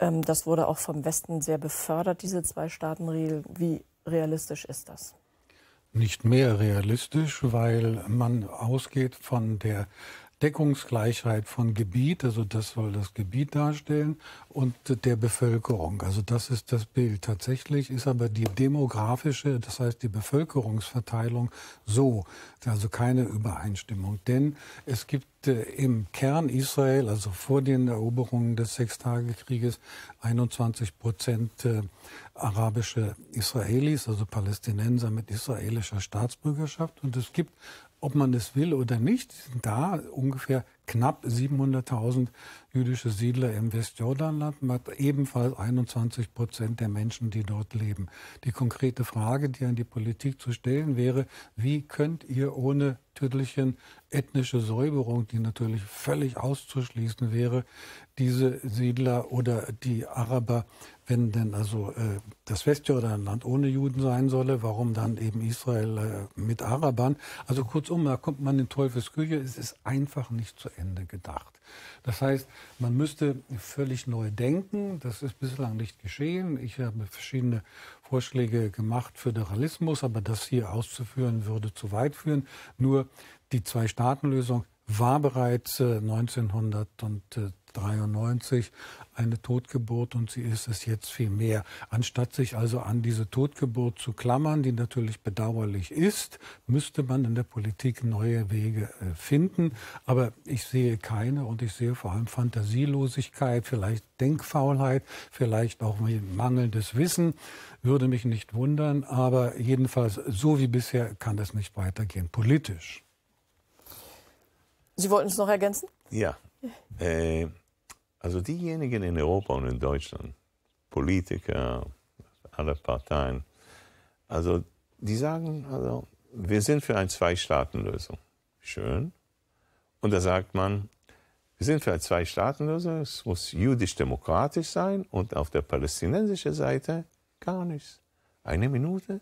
Ähm, das wurde auch vom Westen sehr befördert, diese Zwei-Staaten-Regel. Wie realistisch ist das? Nicht mehr realistisch, weil man ausgeht von der Deckungsgleichheit von Gebiet, also das soll das Gebiet darstellen, und der Bevölkerung. Also das ist das Bild. Tatsächlich ist aber die demografische, das heißt die Bevölkerungsverteilung so, also keine Übereinstimmung. Denn es gibt äh, im Kern Israel, also vor den Eroberungen des Sechstagekrieges, 21 Prozent äh, arabische Israelis, also Palästinenser mit israelischer Staatsbürgerschaft. Und es gibt ob man es will oder nicht, sind da ungefähr knapp 700.000 jüdische Siedler im Westjordanland, macht ebenfalls 21 Prozent der Menschen, die dort leben. Die konkrete Frage, die an die Politik zu stellen wäre, wie könnt ihr ohne tödlichen ethnische Säuberung, die natürlich völlig auszuschließen wäre, diese Siedler oder die Araber wenn denn also äh, das Westjordanland ohne Juden sein solle, warum dann eben Israel äh, mit Arabern? Also kurzum, da kommt man in Teufelsküche. Es ist einfach nicht zu Ende gedacht. Das heißt, man müsste völlig neu denken. Das ist bislang nicht geschehen. Ich habe verschiedene Vorschläge gemacht Föderalismus, aber das hier auszuführen würde zu weit führen. Nur die Zwei-Staaten-Lösung war bereits äh, 1900 und äh, 1993 eine Totgeburt und sie ist es jetzt viel mehr. Anstatt sich also an diese Totgeburt zu klammern, die natürlich bedauerlich ist, müsste man in der Politik neue Wege äh, finden. Aber ich sehe keine und ich sehe vor allem Fantasielosigkeit, vielleicht Denkfaulheit, vielleicht auch mangelndes Wissen. Würde mich nicht wundern, aber jedenfalls so wie bisher kann das nicht weitergehen, politisch. Sie wollten es noch ergänzen? Ja. Äh also diejenigen in Europa und in Deutschland, Politiker, alle Parteien, also die sagen, also, wir sind für eine Zwei-Staaten-Lösung. Schön. Und da sagt man, wir sind für eine Zwei-Staaten-Lösung, es muss jüdisch-demokratisch sein und auf der palästinensischen Seite gar nichts. Eine Minute,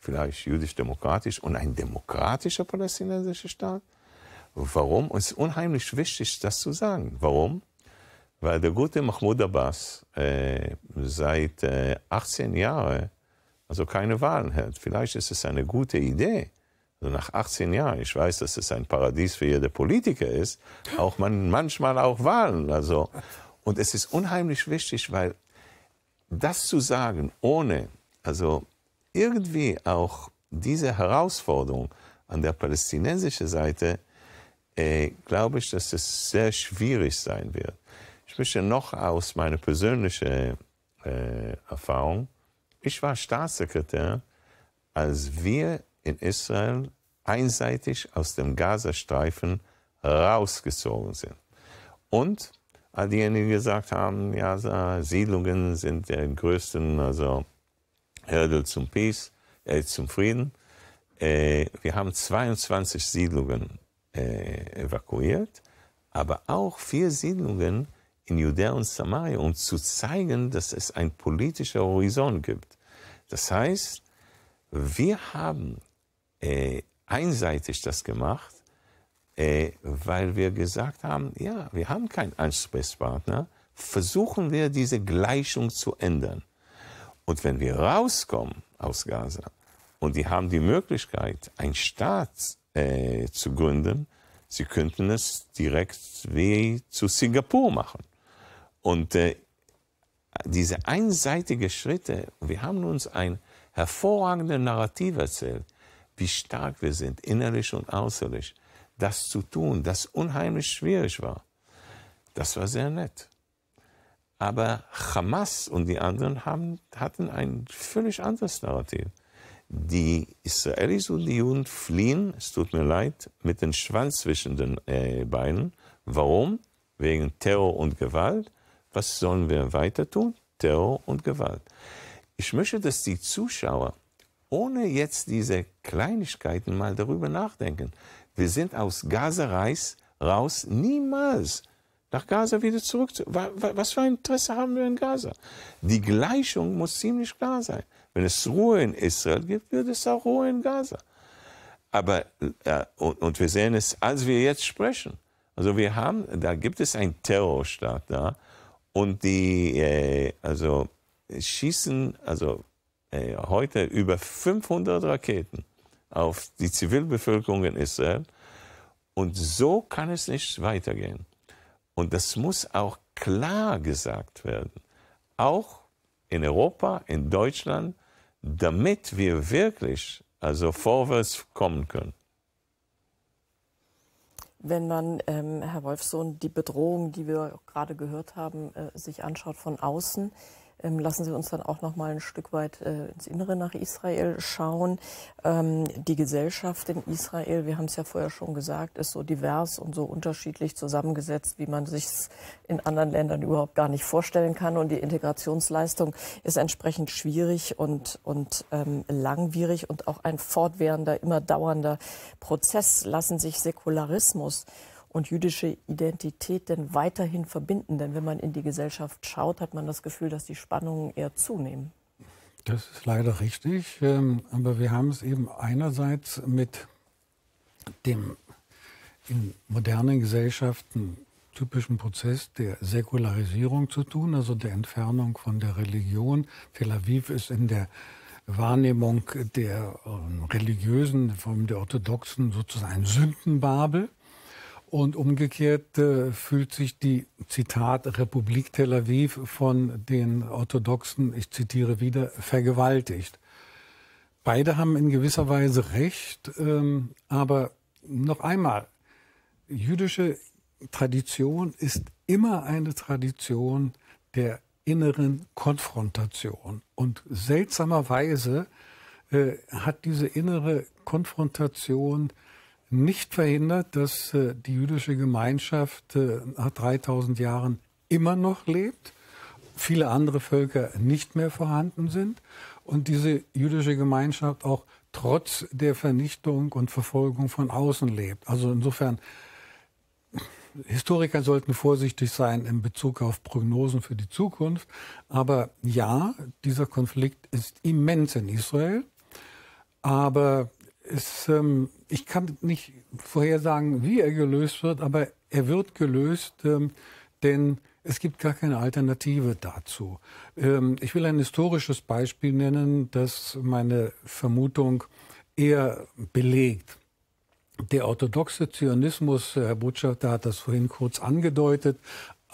vielleicht jüdisch-demokratisch und ein demokratischer palästinensischer Staat. Warum? Es ist unheimlich wichtig, das zu sagen. Warum? Weil der gute Mahmoud Abbas äh, seit äh, 18 Jahren also keine Wahlen hat. Vielleicht ist es eine gute Idee, also nach 18 Jahren, ich weiß, dass es ein Paradies für jeden Politiker ist, auch man, manchmal auch Wahlen. Also. Und es ist unheimlich wichtig, weil das zu sagen, ohne, also irgendwie auch diese Herausforderung an der palästinensischen Seite, äh, glaube ich, dass es sehr schwierig sein wird. Ich möchte noch aus meiner persönlichen äh, Erfahrung, ich war Staatssekretär, als wir in Israel einseitig aus dem Gazastreifen rausgezogen sind. Und all diejenigen gesagt haben, ja, Siedlungen sind der größten also, Hürde zum Peace, äh, zum Frieden. Äh, wir haben 22 Siedlungen äh, evakuiert, aber auch vier Siedlungen in Judäa und Samaria, um zu zeigen, dass es ein politischer Horizont gibt. Das heißt, wir haben äh, einseitig das gemacht, äh, weil wir gesagt haben, ja, wir haben keinen Ansprechpartner, versuchen wir diese Gleichung zu ändern. Und wenn wir rauskommen aus Gaza und die haben die Möglichkeit, einen Staat äh, zu gründen, sie könnten es direkt wie zu Singapur machen. Und äh, diese einseitigen Schritte, wir haben uns ein hervorragendes Narrativ erzählt, wie stark wir sind, innerlich und äußerlich. Das zu tun, das unheimlich schwierig war, das war sehr nett. Aber Hamas und die anderen haben, hatten ein völlig anderes Narrativ. Die Israelis und die Juden fliehen, es tut mir leid, mit dem Schwanz zwischen den äh, Beinen. Warum? Wegen Terror und Gewalt was sollen wir weiter tun? Terror und Gewalt. Ich möchte, dass die Zuschauer ohne jetzt diese Kleinigkeiten mal darüber nachdenken. Wir sind aus Gaza raus, raus niemals nach Gaza wieder zurück. Was für ein Interesse haben wir in Gaza? Die Gleichung muss ziemlich klar sein. Wenn es Ruhe in Israel gibt, wird es auch Ruhe in Gaza. Aber, äh, und, und, wir sehen es, als wir jetzt sprechen. Also wir haben, da gibt es einen Terrorstaat da. Und die, äh, also schießen, also äh, heute über 500 Raketen auf die Zivilbevölkerung in Israel. Und so kann es nicht weitergehen. Und das muss auch klar gesagt werden, auch in Europa, in Deutschland, damit wir wirklich also vorwärts kommen können. Wenn man, ähm, Herr Wolfsohn, die Bedrohung, die wir gerade gehört haben, äh, sich anschaut von außen, ähm, lassen Sie uns dann auch noch mal ein Stück weit äh, ins Innere nach Israel schauen. Ähm, die Gesellschaft in Israel, wir haben es ja vorher schon gesagt, ist so divers und so unterschiedlich zusammengesetzt, wie man sich in anderen Ländern überhaupt gar nicht vorstellen kann. Und die Integrationsleistung ist entsprechend schwierig und, und ähm, langwierig und auch ein fortwährender, immer dauernder Prozess. Lassen sich Säkularismus und jüdische Identität denn weiterhin verbinden? Denn wenn man in die Gesellschaft schaut, hat man das Gefühl, dass die Spannungen eher zunehmen. Das ist leider richtig, ähm, aber wir haben es eben einerseits mit dem in modernen Gesellschaften typischen Prozess der Säkularisierung zu tun, also der Entfernung von der Religion. Tel Aviv ist in der Wahrnehmung der ähm, religiösen, vor der orthodoxen, sozusagen Sündenbabel. Und umgekehrt äh, fühlt sich die, Zitat, Republik Tel Aviv von den Orthodoxen, ich zitiere wieder, vergewaltigt. Beide haben in gewisser Weise recht, ähm, aber noch einmal, jüdische Tradition ist immer eine Tradition der inneren Konfrontation. Und seltsamerweise äh, hat diese innere Konfrontation nicht verhindert, dass äh, die jüdische Gemeinschaft äh, nach 3000 Jahren immer noch lebt, viele andere Völker nicht mehr vorhanden sind und diese jüdische Gemeinschaft auch trotz der Vernichtung und Verfolgung von außen lebt. Also insofern, Historiker sollten vorsichtig sein in Bezug auf Prognosen für die Zukunft. Aber ja, dieser Konflikt ist immens in Israel. Aber es, ähm, ich kann nicht vorhersagen, wie er gelöst wird, aber er wird gelöst, ähm, denn es gibt gar keine Alternative dazu. Ähm, ich will ein historisches Beispiel nennen, das meine Vermutung eher belegt. Der orthodoxe Zionismus, Herr Botschafter hat das vorhin kurz angedeutet,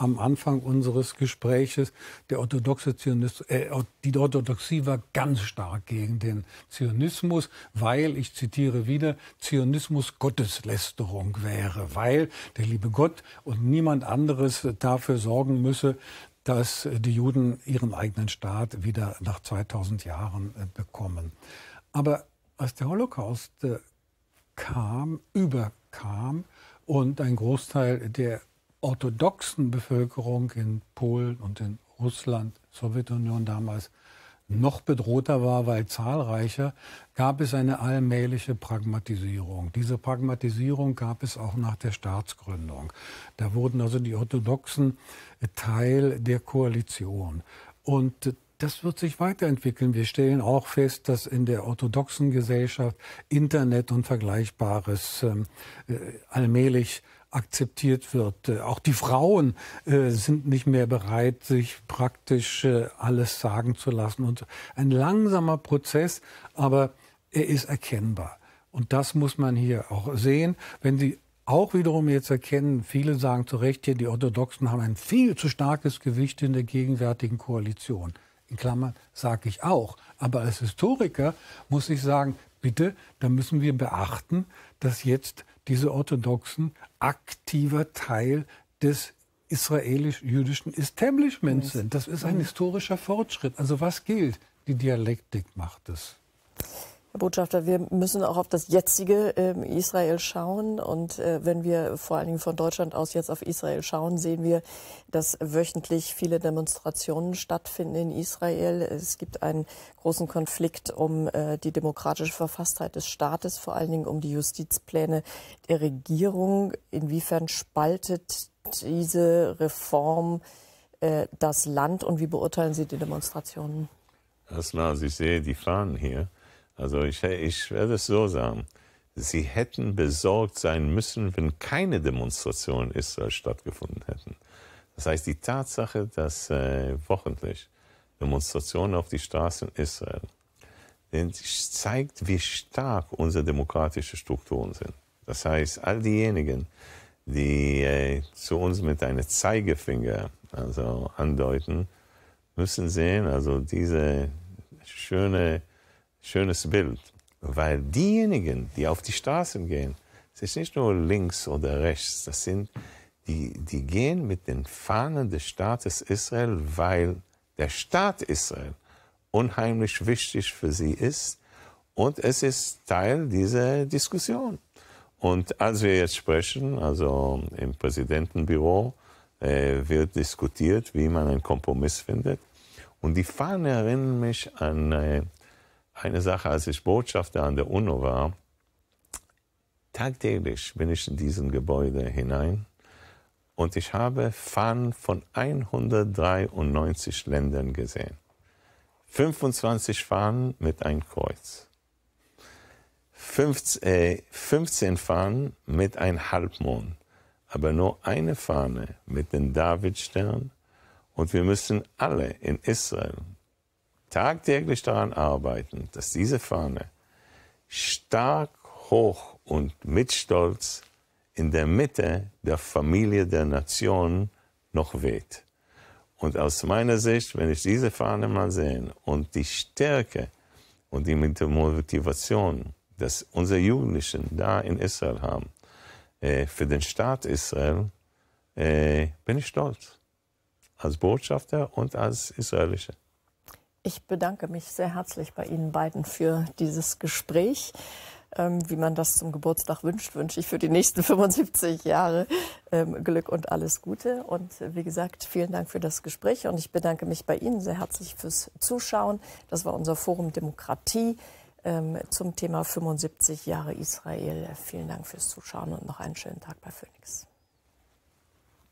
am Anfang unseres Gespräches, der orthodoxe Zionist, äh, die Orthodoxie war ganz stark gegen den Zionismus, weil, ich zitiere wieder, Zionismus Gotteslästerung wäre, weil der liebe Gott und niemand anderes dafür sorgen müsse, dass die Juden ihren eigenen Staat wieder nach 2000 Jahren äh, bekommen. Aber als der Holocaust äh, kam, überkam und ein Großteil der orthodoxen Bevölkerung in Polen und in Russland, Sowjetunion damals, noch bedrohter war, weil zahlreicher, gab es eine allmähliche Pragmatisierung. Diese Pragmatisierung gab es auch nach der Staatsgründung. Da wurden also die Orthodoxen äh, Teil der Koalition. Und äh, das wird sich weiterentwickeln. Wir stellen auch fest, dass in der orthodoxen Gesellschaft Internet und Vergleichbares ähm, äh, allmählich akzeptiert wird. Äh, auch die Frauen äh, sind nicht mehr bereit, sich praktisch äh, alles sagen zu lassen. Und ein langsamer Prozess, aber er ist erkennbar. Und das muss man hier auch sehen. Wenn Sie auch wiederum jetzt erkennen, viele sagen zu Recht hier, die Orthodoxen haben ein viel zu starkes Gewicht in der gegenwärtigen Koalition. In Klammern sage ich auch. Aber als Historiker muss ich sagen, bitte, da müssen wir beachten, dass jetzt diese Orthodoxen aktiver Teil des israelisch-jüdischen Establishments sind. Das ist ein mhm. historischer Fortschritt. Also was gilt? Die Dialektik macht es. Herr Botschafter, wir müssen auch auf das jetzige ähm, Israel schauen. Und äh, wenn wir vor allen Dingen von Deutschland aus jetzt auf Israel schauen, sehen wir, dass wöchentlich viele Demonstrationen stattfinden in Israel. Es gibt einen großen Konflikt um äh, die demokratische Verfasstheit des Staates, vor allen Dingen um die Justizpläne der Regierung. Inwiefern spaltet diese Reform äh, das Land und wie beurteilen Sie die Demonstrationen? Erstmal, also ich sehe die Fahnen hier. Also ich, ich werde es so sagen. Sie hätten besorgt sein müssen, wenn keine Demonstrationen in Israel stattgefunden hätten. Das heißt, die Tatsache, dass äh, wochentlich Demonstrationen auf die Straßen Israel zeigt, wie stark unsere demokratischen Strukturen sind. Das heißt, all diejenigen, die äh, zu uns mit einem Zeigefinger also andeuten, müssen sehen, also diese schöne schönes Bild, weil diejenigen, die auf die Straßen gehen, es ist nicht nur links oder rechts, das sind die, die gehen mit den Fahnen des Staates Israel, weil der Staat Israel unheimlich wichtig für sie ist und es ist Teil dieser Diskussion. Und als wir jetzt sprechen, also im Präsidentenbüro, äh, wird diskutiert, wie man einen Kompromiss findet. Und die Fahnen erinnern mich an äh, eine Sache, als ich Botschafter an der UNO war, tagtäglich bin ich in diesen Gebäude hinein und ich habe Fahnen von 193 Ländern gesehen. 25 Fahnen mit einem Kreuz. 15 äh, Fahnen mit einem Halbmond. Aber nur eine Fahne mit dem Davidstern. Und wir müssen alle in Israel tagtäglich daran arbeiten, dass diese Fahne stark hoch und mit Stolz in der Mitte der Familie der Nation noch weht. Und aus meiner Sicht, wenn ich diese Fahne mal sehe und die Stärke und die Motivation, dass unsere Jugendlichen da in Israel haben, äh, für den Staat Israel, äh, bin ich stolz. Als Botschafter und als Israelischer. Ich bedanke mich sehr herzlich bei Ihnen beiden für dieses Gespräch. Ähm, wie man das zum Geburtstag wünscht, wünsche ich für die nächsten 75 Jahre ähm, Glück und alles Gute. Und äh, wie gesagt, vielen Dank für das Gespräch und ich bedanke mich bei Ihnen sehr herzlich fürs Zuschauen. Das war unser Forum Demokratie ähm, zum Thema 75 Jahre Israel. Vielen Dank fürs Zuschauen und noch einen schönen Tag bei Phoenix.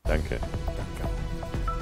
Danke. Danke.